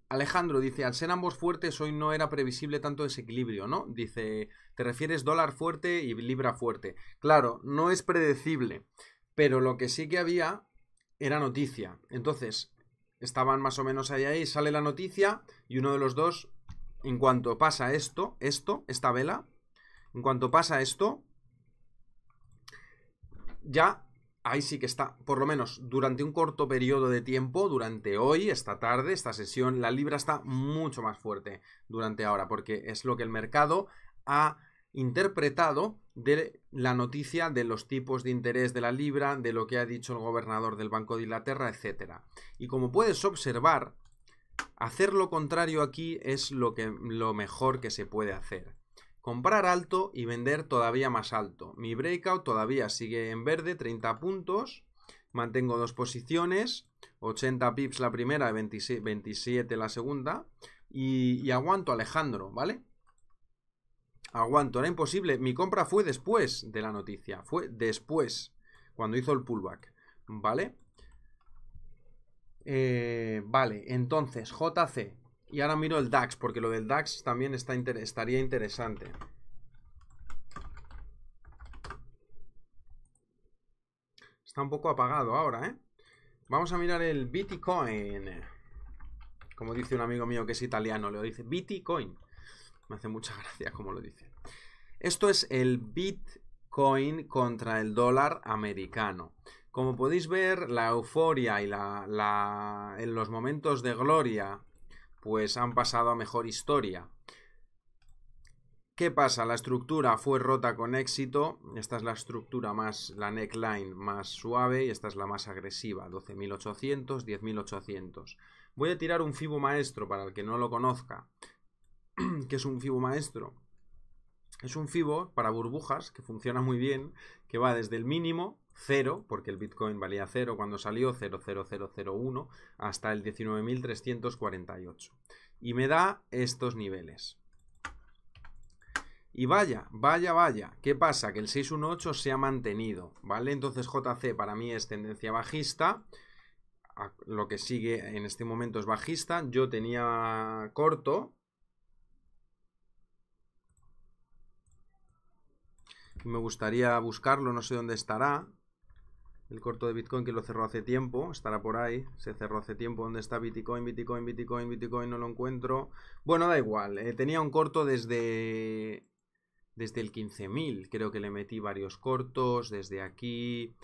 Alejandro dice, al ser ambos fuertes hoy no era previsible tanto desequilibrio, ¿no? Dice, te refieres dólar fuerte y libra fuerte. Claro, no es predecible, pero lo que sí que había era noticia. Entonces, estaban más o menos ahí ahí, sale la noticia y uno de los dos, en cuanto pasa esto, esto, esta vela, en cuanto pasa esto, ya ahí sí que está, por lo menos durante un corto periodo de tiempo, durante hoy, esta tarde, esta sesión, la libra está mucho más fuerte durante ahora, porque es lo que el mercado ha interpretado de la noticia de los tipos de interés de la libra, de lo que ha dicho el gobernador del Banco de Inglaterra, etcétera. Y como puedes observar, hacer lo contrario aquí es lo, que, lo mejor que se puede hacer. Comprar alto y vender todavía más alto. Mi breakout todavía sigue en verde, 30 puntos. Mantengo dos posiciones, 80 pips la primera y 27 la segunda. y aguanto Alejandro, ¿vale? Aguanto, era imposible. Mi compra fue después de la noticia. Fue después, cuando hizo el pullback. ¿Vale? Eh, vale, entonces, JC. Y ahora miro el DAX, porque lo del DAX también está estaría interesante. Está un poco apagado ahora, ¿eh? Vamos a mirar el Bitcoin. Como dice un amigo mío que es italiano, le dice Bitcoin. Me hace mucha gracia como lo dice. Esto es el Bitcoin contra el dólar americano. Como podéis ver, la euforia y la, en los momentos de gloria, pues han pasado a mejor historia. ¿Qué pasa? La estructura fue rota con éxito. Esta es la estructura más, la neckline más suave y esta es la más agresiva, 12.800, 10.800. Voy a tirar un Fibo maestro para el que no lo conozca. que es un FIBO maestro. Es un FIBO para burbujas que funciona muy bien, que va desde el mínimo, 0, porque el Bitcoin valía 0 cuando salió, 00001, hasta el 19.348. Y me da estos niveles. Y vaya, vaya, vaya, ¿qué pasa? Que el 618 se ha mantenido, ¿vale? Entonces JC para mí es tendencia bajista, lo que sigue en este momento es bajista, yo tenía corto, Me gustaría buscarlo, no sé dónde estará. El corto de Bitcoin que lo cerró hace tiempo, estará por ahí. Se cerró hace tiempo. ¿Dónde está Bitcoin? Bitcoin, Bitcoin, Bitcoin, no lo encuentro. Bueno, da igual. Eh, tenía un corto desde desde el 15.000. Creo que le metí varios cortos desde aquí.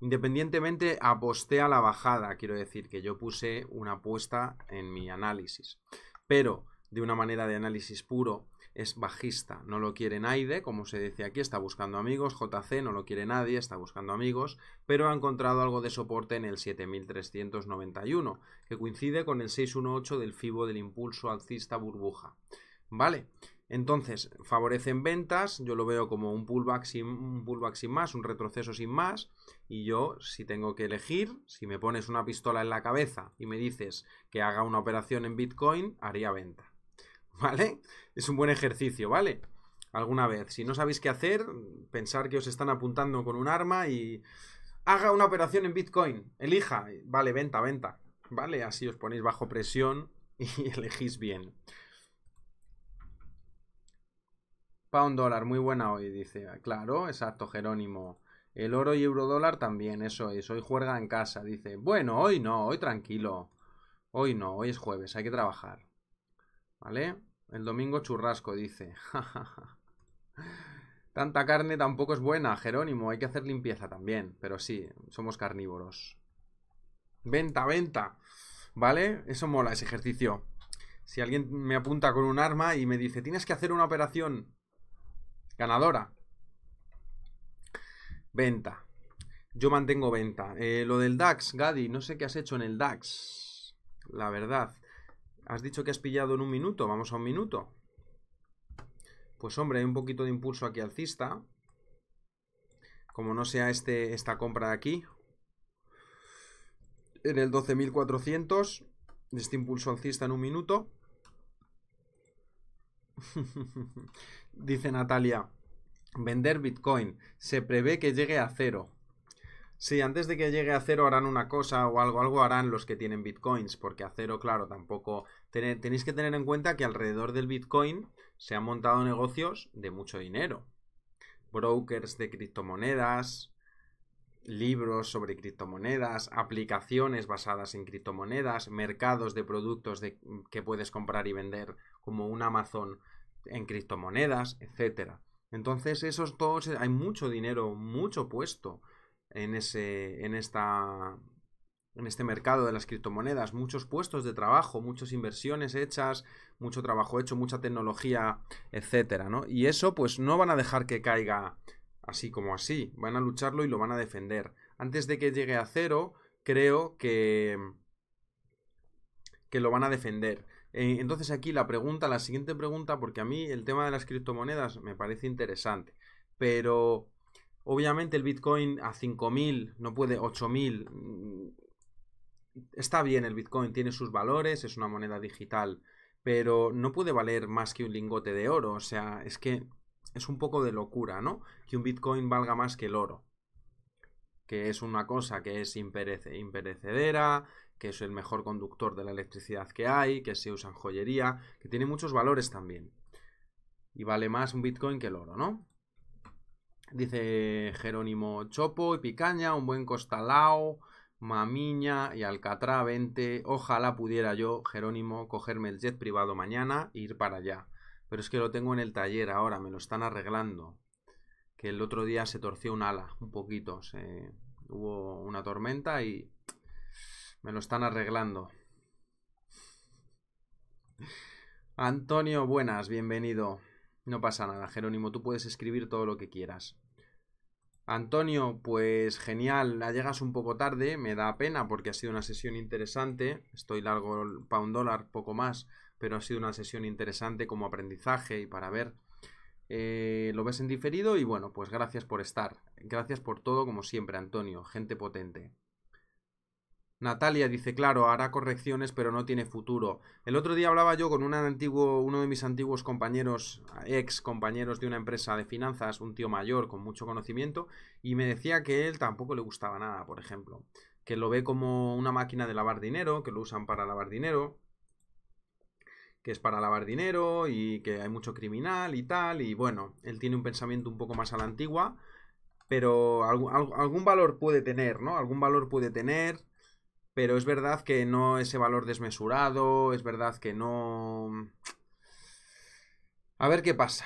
Independientemente, aposté a la bajada, quiero decir que yo puse una apuesta en mi análisis. Pero de una manera de análisis puro, es bajista. No lo quiere Naide, como se dice aquí, está buscando amigos. JC no lo quiere nadie, está buscando amigos, pero ha encontrado algo de soporte en el 7391, que coincide con el 618 del FIBO del impulso alcista burbuja. Vale, entonces favorecen ventas, yo lo veo como un pullback, sin, un pullback sin más, un retroceso sin más, y yo si tengo que elegir, si me pones una pistola en la cabeza y me dices que haga una operación en Bitcoin, haría ventas. ¿vale? Es un buen ejercicio, ¿vale? Alguna vez. Si no sabéis qué hacer, pensar que os están apuntando con un arma y... Haga una operación en Bitcoin, elija, vale, venta, venta, ¿vale? Así os ponéis bajo presión y elegís bien. Pound dólar, muy buena hoy, dice. Claro, exacto, Jerónimo. El oro y euro dólar también, eso es. Hoy juega en casa, dice. Bueno, hoy no, hoy tranquilo. Hoy no, hoy es jueves, hay que trabajar. ¿Vale? El domingo churrasco, dice. Tanta carne tampoco es buena, Jerónimo. Hay que hacer limpieza también. Pero sí, somos carnívoros. Venta, venta. ¿Vale? Eso mola, ese ejercicio. Si alguien me apunta con un arma y me dice, tienes que hacer una operación ganadora. Venta. Yo mantengo venta. Eh, lo del DAX, Gadi, no sé qué has hecho en el DAX. La verdad. Has dicho que has pillado en un minuto. Vamos a un minuto. Pues hombre, hay un poquito de impulso aquí alcista. Como no sea este, esta compra de aquí. En el 12.400. Este impulso alcista en un minuto. Dice Natalia. Vender Bitcoin. Se prevé que llegue a cero. Sí, antes de que llegue a cero harán una cosa o algo, algo harán los que tienen bitcoins, porque a cero, claro, tampoco... tenéis que tener en cuenta que alrededor del bitcoin se han montado negocios de mucho dinero. Brokers de criptomonedas, libros sobre criptomonedas, aplicaciones basadas en criptomonedas, mercados de productos de que puedes comprar y vender, como un Amazon en criptomonedas, etc. Entonces, esos todos, hay mucho dinero, mucho puesto en, ese, en, esta, en este mercado de las criptomonedas. Muchos puestos de trabajo, muchas inversiones hechas, mucho trabajo hecho, mucha tecnología, etcétera, ¿no? Y eso, pues, no van a dejar que caiga así como así. Van a lucharlo y lo van a defender. Antes de que llegue a cero, creo que, que lo van a defender. Eh, entonces aquí la pregunta, la siguiente pregunta, porque a mí el tema de las criptomonedas me parece interesante, pero Obviamente el Bitcoin a 5.000, no puede 8.000. Mm, está bien el Bitcoin, tiene sus valores, es una moneda digital, pero no puede valer más que un lingote de oro. O sea, es que es un poco de locura, ¿no? Que un Bitcoin valga más que el oro. Que es una cosa que es imperecedera, que es el mejor conductor de la electricidad que hay, que se usa en joyería, que tiene muchos valores también. Y vale más un Bitcoin que el oro, ¿no? Dice Jerónimo Chopo y Picaña, un buen costalao, mamiña y alcatra, 20. Ojalá pudiera yo, Jerónimo, cogerme el jet privado mañana e ir para allá. Pero es que lo tengo en el taller ahora, me lo están arreglando. Que el otro día se torció un ala, un poquito. Hubo una tormenta y me lo están arreglando. Antonio, buenas, bienvenido. No pasa nada, Jerónimo, tú puedes escribir todo lo que quieras. Antonio, pues genial, la llegas un poco tarde, me da pena porque ha sido una sesión interesante, estoy largo para un dólar, poco más, pero ha sido una sesión interesante como aprendizaje y para ver. Eh, lo ves en diferido y bueno, pues gracias por estar, gracias por todo como siempre, Antonio, gente potente. Natalia dice, claro, hará correcciones, pero no tiene futuro. El otro día hablaba yo con un antiguo, uno de mis antiguos compañeros, ex compañeros de una empresa de finanzas, un tío mayor con mucho conocimiento, y me decía que él tampoco le gustaba nada, por ejemplo. Que lo ve como una máquina de lavar dinero, que lo usan para lavar dinero, que es para lavar dinero y que hay mucho criminal y tal, y bueno, él tiene un pensamiento un poco más a la antigua, pero algún, algún valor puede tener, ¿no? Algún valor puede tener pero es verdad que no ese valor desmesurado, es verdad que no... A ver qué pasa.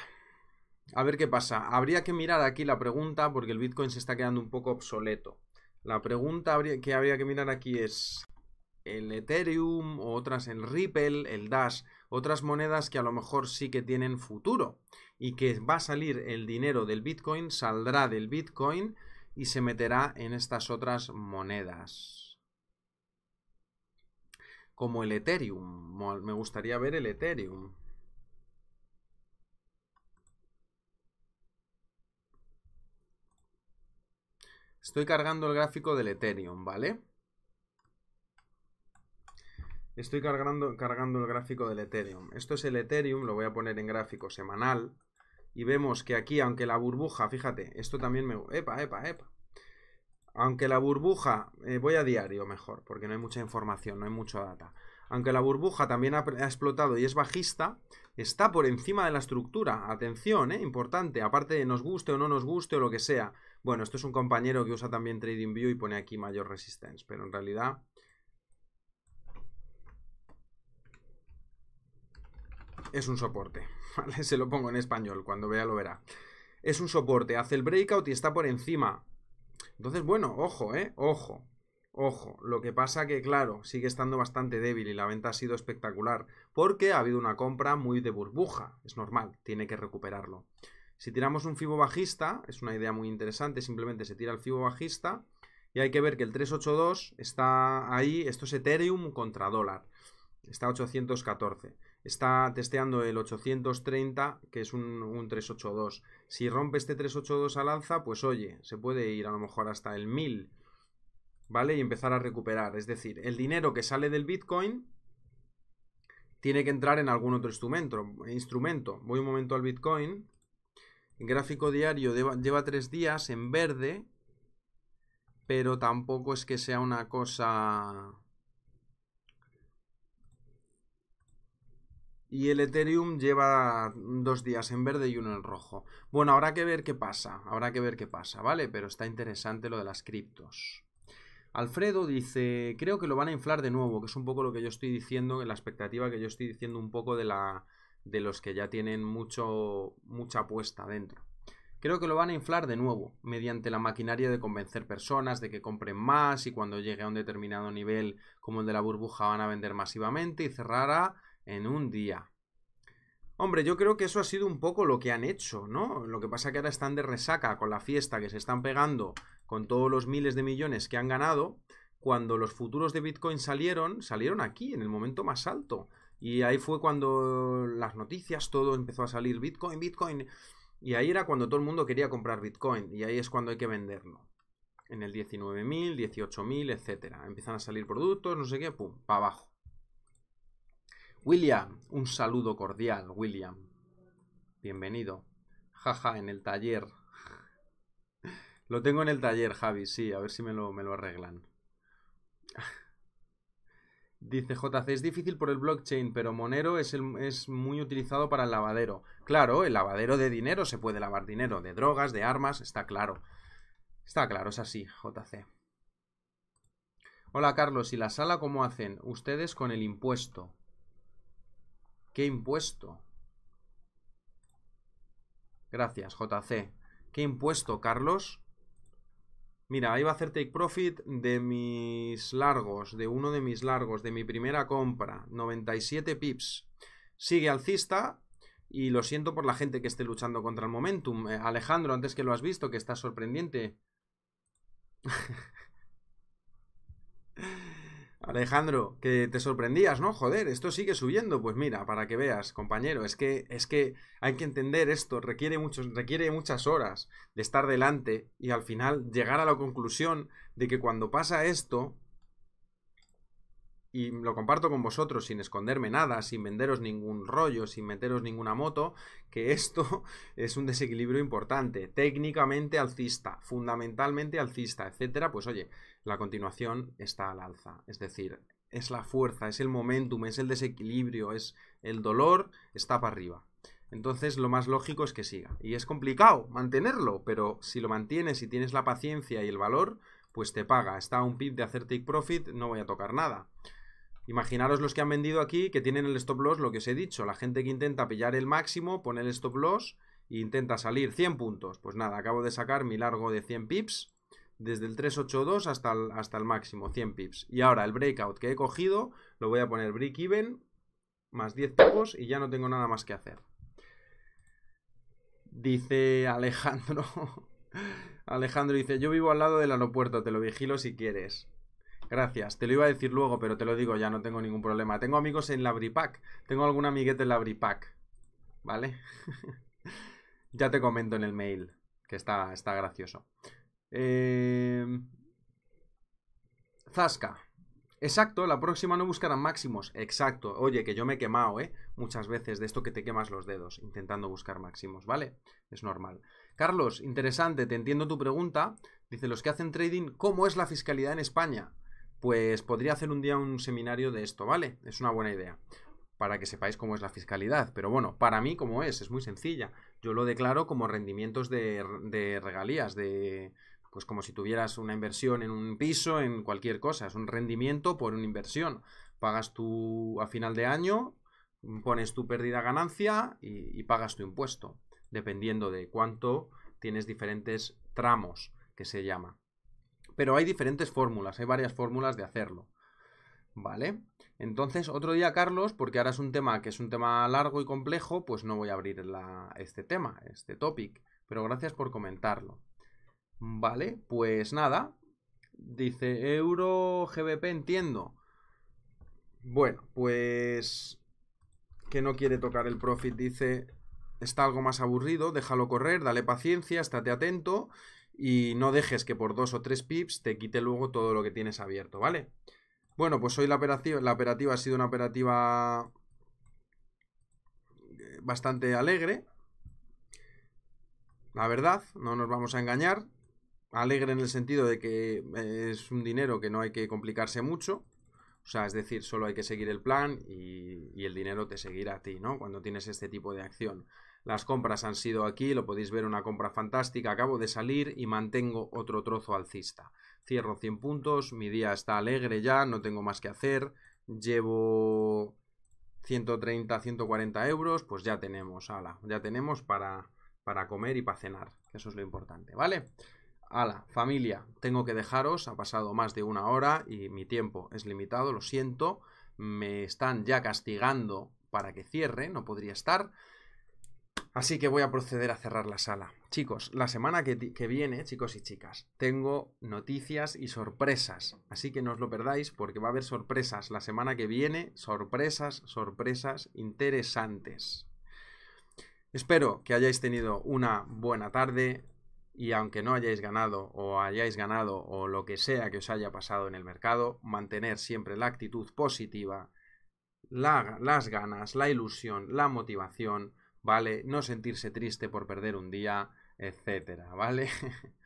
A ver qué pasa. Habría que mirar aquí la pregunta porque el Bitcoin se está quedando un poco obsoleto. La pregunta que habría que mirar aquí es el Ethereum otras, el Ripple, el Dash, otras monedas que a lo mejor sí que tienen futuro y que va a salir el dinero del Bitcoin, saldrá del Bitcoin y se meterá en estas otras monedas como el Ethereum. Me gustaría ver el Ethereum. Estoy cargando el gráfico del Ethereum, ¿vale? Estoy cargando, cargando el gráfico del Ethereum. Esto es el Ethereum, lo voy a poner en gráfico semanal. Y vemos que aquí, aunque la burbuja, fíjate, esto también me... Epa, epa, epa. Aunque la burbuja, eh, voy a diario mejor, porque no hay mucha información, no hay mucha data. Aunque la burbuja también ha, explotado y es bajista, está por encima de la estructura. Atención, eh, importante. Aparte de nos guste o no nos guste o lo que sea. Bueno, esto es un compañero que usa también TradingView y pone aquí mayor resistencia, pero en realidad... Es un soporte, Se lo pongo en español, cuando vea lo verá. Es un soporte, hace el breakout y está por encima. Entonces, bueno, ojo, ¿eh? Ojo. Ojo, lo que pasa que, claro, sigue estando bastante débil y la venta ha sido espectacular, porque ha habido una compra muy de burbuja, es normal, tiene que recuperarlo. Si tiramos un fibo bajista, es una idea muy interesante, simplemente se tira el fibo bajista y hay que ver que el 382 está ahí, esto es Ethereum contra dólar, está 814 está testeando el 830, que es un, 382. Si rompe este 382 al alza, pues oye, se puede ir a lo mejor hasta el 1000, ¿vale? Y empezar a recuperar. Es decir, el dinero que sale del Bitcoin tiene que entrar en algún otro instrumento. instrumento. Voy un momento al Bitcoin. gráfico diario lleva tres días en verde, pero tampoco es que sea una cosa y el Ethereum lleva dos días en verde y uno en rojo. Bueno, habrá que ver qué pasa, habrá que ver qué pasa, ¿vale? Pero está interesante lo de las criptos. Alfredo dice, creo que lo van a inflar de nuevo, que es un poco lo que yo estoy diciendo, la expectativa que yo estoy diciendo un poco de, la, de los que ya tienen mucho, mucha apuesta dentro. Creo que lo van a inflar de nuevo, mediante la maquinaria de convencer personas de que compren más y cuando llegue a un determinado nivel como el de la burbuja van a vender masivamente y cerrará en un día. Hombre, yo creo que eso ha sido un poco lo que han hecho, ¿no? Lo que pasa que ahora están de resaca con la fiesta que se están pegando con todos los miles de millones que han ganado. Cuando los futuros de Bitcoin salieron, salieron aquí, en el momento más alto. Y ahí fue cuando las noticias, todo empezó a salir Bitcoin, Bitcoin. Y ahí era cuando todo el mundo quería comprar Bitcoin. Y ahí es cuando hay que venderlo. En el 19.000, 18.000, etc. Empiezan a salir productos, no sé qué, pum, para abajo. William, un saludo cordial, William. Bienvenido. Jaja, en el taller. Lo tengo en el taller, Javi, sí, a ver si me lo, me lo arreglan. Dice JC, es difícil por el blockchain, pero Monero es, es, muy utilizado para el lavadero. Claro, el lavadero de dinero se puede lavar dinero, de drogas, de armas, está claro. Está claro, es así, JC. Hola Carlos, ¿y la sala cómo hacen ustedes con el impuesto? ¿Qué impuesto? Gracias, JC. ¿Qué impuesto, Carlos? Mira, ahí va a hacer take profit de mis largos, de uno de mis largos, de mi primera compra. 97 pips. Sigue alcista y lo siento por la gente que esté luchando contra el momentum. Eh, Alejandro, antes que lo has visto, que está sorprendente. Alejandro, que te sorprendías, ¿no? Joder, esto sigue subiendo. Pues mira, para que veas, compañero, es que, es que hay que entender esto, requiere, requiere muchas horas de estar delante y al final llegar a la conclusión de que cuando pasa esto, y lo comparto con vosotros sin esconderme nada, sin venderos ningún rollo, sin meteros ninguna moto, que esto es un desequilibrio importante, técnicamente alcista, fundamentalmente alcista, etcétera, pues oye, la continuación está al alza. Es decir, es la fuerza, es el momentum, es el desequilibrio, es el dolor, está para arriba. Entonces lo más lógico es que siga. Y es complicado mantenerlo, pero si lo mantienes y tienes la paciencia y el valor, pues te paga. Está a un pip de hacer take profit, no voy a tocar nada. Imaginaros los que han vendido aquí que tienen el stop loss, lo que os he dicho, la gente que intenta pillar el máximo, pone el stop loss e intenta salir 100 puntos. Pues nada, acabo de sacar mi largo de 100 pips desde el 382 hasta el, hasta el máximo, 100 pips. Y ahora el breakout que he cogido, lo voy a poner break even, más 10 pips y ya no tengo nada más que hacer. Dice Alejandro. Alejandro dice, yo vivo al lado del aeropuerto, te lo vigilo si quieres. Gracias, te lo iba a decir luego, pero te lo digo ya, no tengo ningún problema. Tengo amigos en la Bripac, tengo algún amiguete en la Bripac, ¿vale? ya te comento en el mail, que está, está gracioso. Eh... Zasca. Exacto, la próxima no buscarán máximos. Exacto. Oye, que yo me he quemado, ¿eh? Muchas veces de esto que te quemas los dedos intentando buscar máximos, ¿vale? Es normal. Carlos, interesante, te entiendo tu pregunta. Dice, los que hacen trading, ¿cómo es la fiscalidad en España? Pues podría hacer un día un seminario de esto, ¿vale? Es una buena idea. Para que sepáis cómo es la fiscalidad. Pero bueno, para mí, ¿cómo es? Es muy sencilla. Yo lo declaro como rendimientos de, de regalías, de, pues como si tuvieras una inversión en un piso, en cualquier cosa, es un rendimiento por una inversión. Pagas tú a final de año, pones tu pérdida ganancia y, pagas tu impuesto, dependiendo de cuánto tienes diferentes tramos que se llama. Pero hay diferentes fórmulas, hay varias fórmulas de hacerlo. ¿Vale? Entonces, otro día, Carlos, porque ahora es un tema que es un tema largo y complejo, pues no voy a abrir este tema, este topic. Pero gracias por comentarlo. Vale, pues nada. Dice euro GBP, entiendo. Bueno, pues que no quiere tocar el profit, dice, está algo más aburrido, déjalo correr, dale paciencia, estate atento y no dejes que por dos o tres pips te quite luego todo lo que tienes abierto, ¿vale? Bueno, pues hoy la operativa, la operativa ha sido una operativa bastante alegre, la verdad, no nos vamos a engañar alegre en el sentido de que eh, es un dinero que no hay que complicarse mucho. O sea, es decir, solo hay que seguir el plan y, el dinero te seguirá a ti, ¿no? Cuando tienes este tipo de acción. Las compras han sido aquí, lo podéis ver, una compra fantástica. Acabo de salir y mantengo otro trozo alcista. Cierro 100 puntos, mi día está alegre ya, no tengo más que hacer. Llevo 130, 140 euros, pues ya tenemos, ala, ya tenemos para, para comer y para cenar, eso es lo importante, ¿vale? vale ala, familia, tengo que dejaros, ha pasado más de una hora y mi tiempo es limitado, lo siento, me están ya castigando para que cierre, no podría estar. Así que voy a proceder a cerrar la sala. Chicos, la semana que, que, viene, chicos y chicas, tengo noticias y sorpresas. Así que no os lo perdáis porque va a haber sorpresas la semana que viene. Sorpresas, sorpresas interesantes. Espero que hayáis tenido una buena tarde, y aunque no hayáis ganado o hayáis ganado o lo que sea que os haya pasado en el mercado, mantener siempre la actitud positiva, las ganas, la ilusión, la motivación, ¿vale? No sentirse triste por perder un día, etcétera, ¿vale?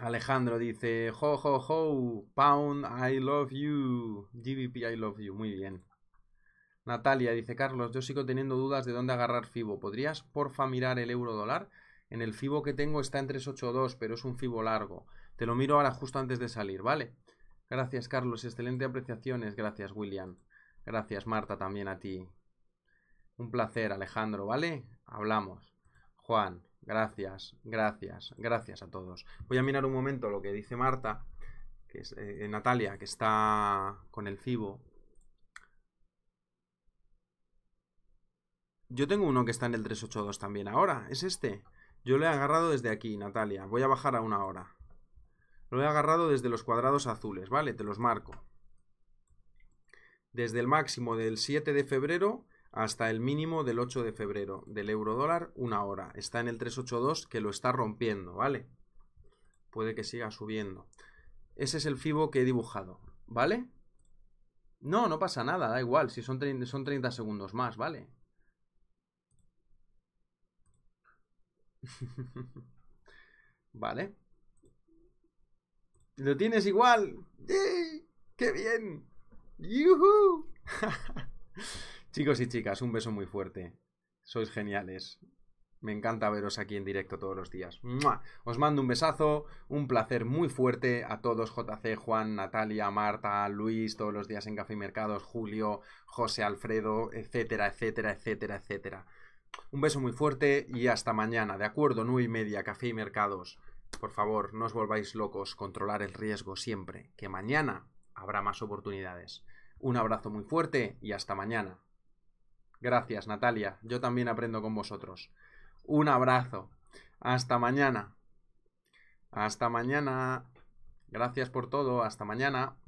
Alejandro dice, ho, ho, ho, Pound, I love you, GBP, I love you, muy bien. Natalia dice, Carlos, yo sigo teniendo dudas de dónde agarrar FIBO, ¿podrías porfa mirar el euro dólar? En el FIBO que tengo está en 382, pero es un FIBO largo. Te lo miro ahora justo antes de salir, ¿vale? Gracias, Carlos. Excelente apreciaciones. Gracias, William. Gracias, Marta, también a ti. Un placer, Alejandro, ¿vale? Hablamos. Juan, gracias, gracias, gracias a todos. Voy a mirar un momento lo que dice Marta, que es eh, eh, Natalia, que está con el FIBO. Yo tengo uno que está en el 382 también ahora. ¿Es este? Yo lo he agarrado desde aquí, Natalia. Voy a bajar a una hora. Lo he agarrado desde los cuadrados azules, ¿vale? Te los marco. Desde el máximo del 7 de febrero hasta el mínimo del 8 de febrero del euro dólar, una hora. Está en el 382 que lo está rompiendo, ¿vale? Puede que siga subiendo. Ese es el FIBO que he dibujado, ¿vale? No, no pasa nada, da igual, si son 30, son 30 segundos más, ¿vale? vale. Lo tienes igual. ¡Qué bien! Chicos y chicas, un beso muy fuerte. Sois geniales. Me encanta veros aquí en directo todos los días. Os mando un besazo, un placer muy fuerte a todos, JC, Juan, Natalia, Marta, Luis, todos los días en Café Mercados, Julio, José Alfredo, etcétera, etcétera, etcétera, etcétera. Un beso muy fuerte y hasta mañana, ¿de acuerdo? nueve y media, café y mercados. Por favor, no os volváis locos, controlar el riesgo siempre, que mañana habrá más oportunidades. Un abrazo muy fuerte y hasta mañana. Gracias, Natalia. Yo también aprendo con vosotros. Un abrazo. Hasta mañana. Hasta mañana. Gracias por todo. Hasta mañana.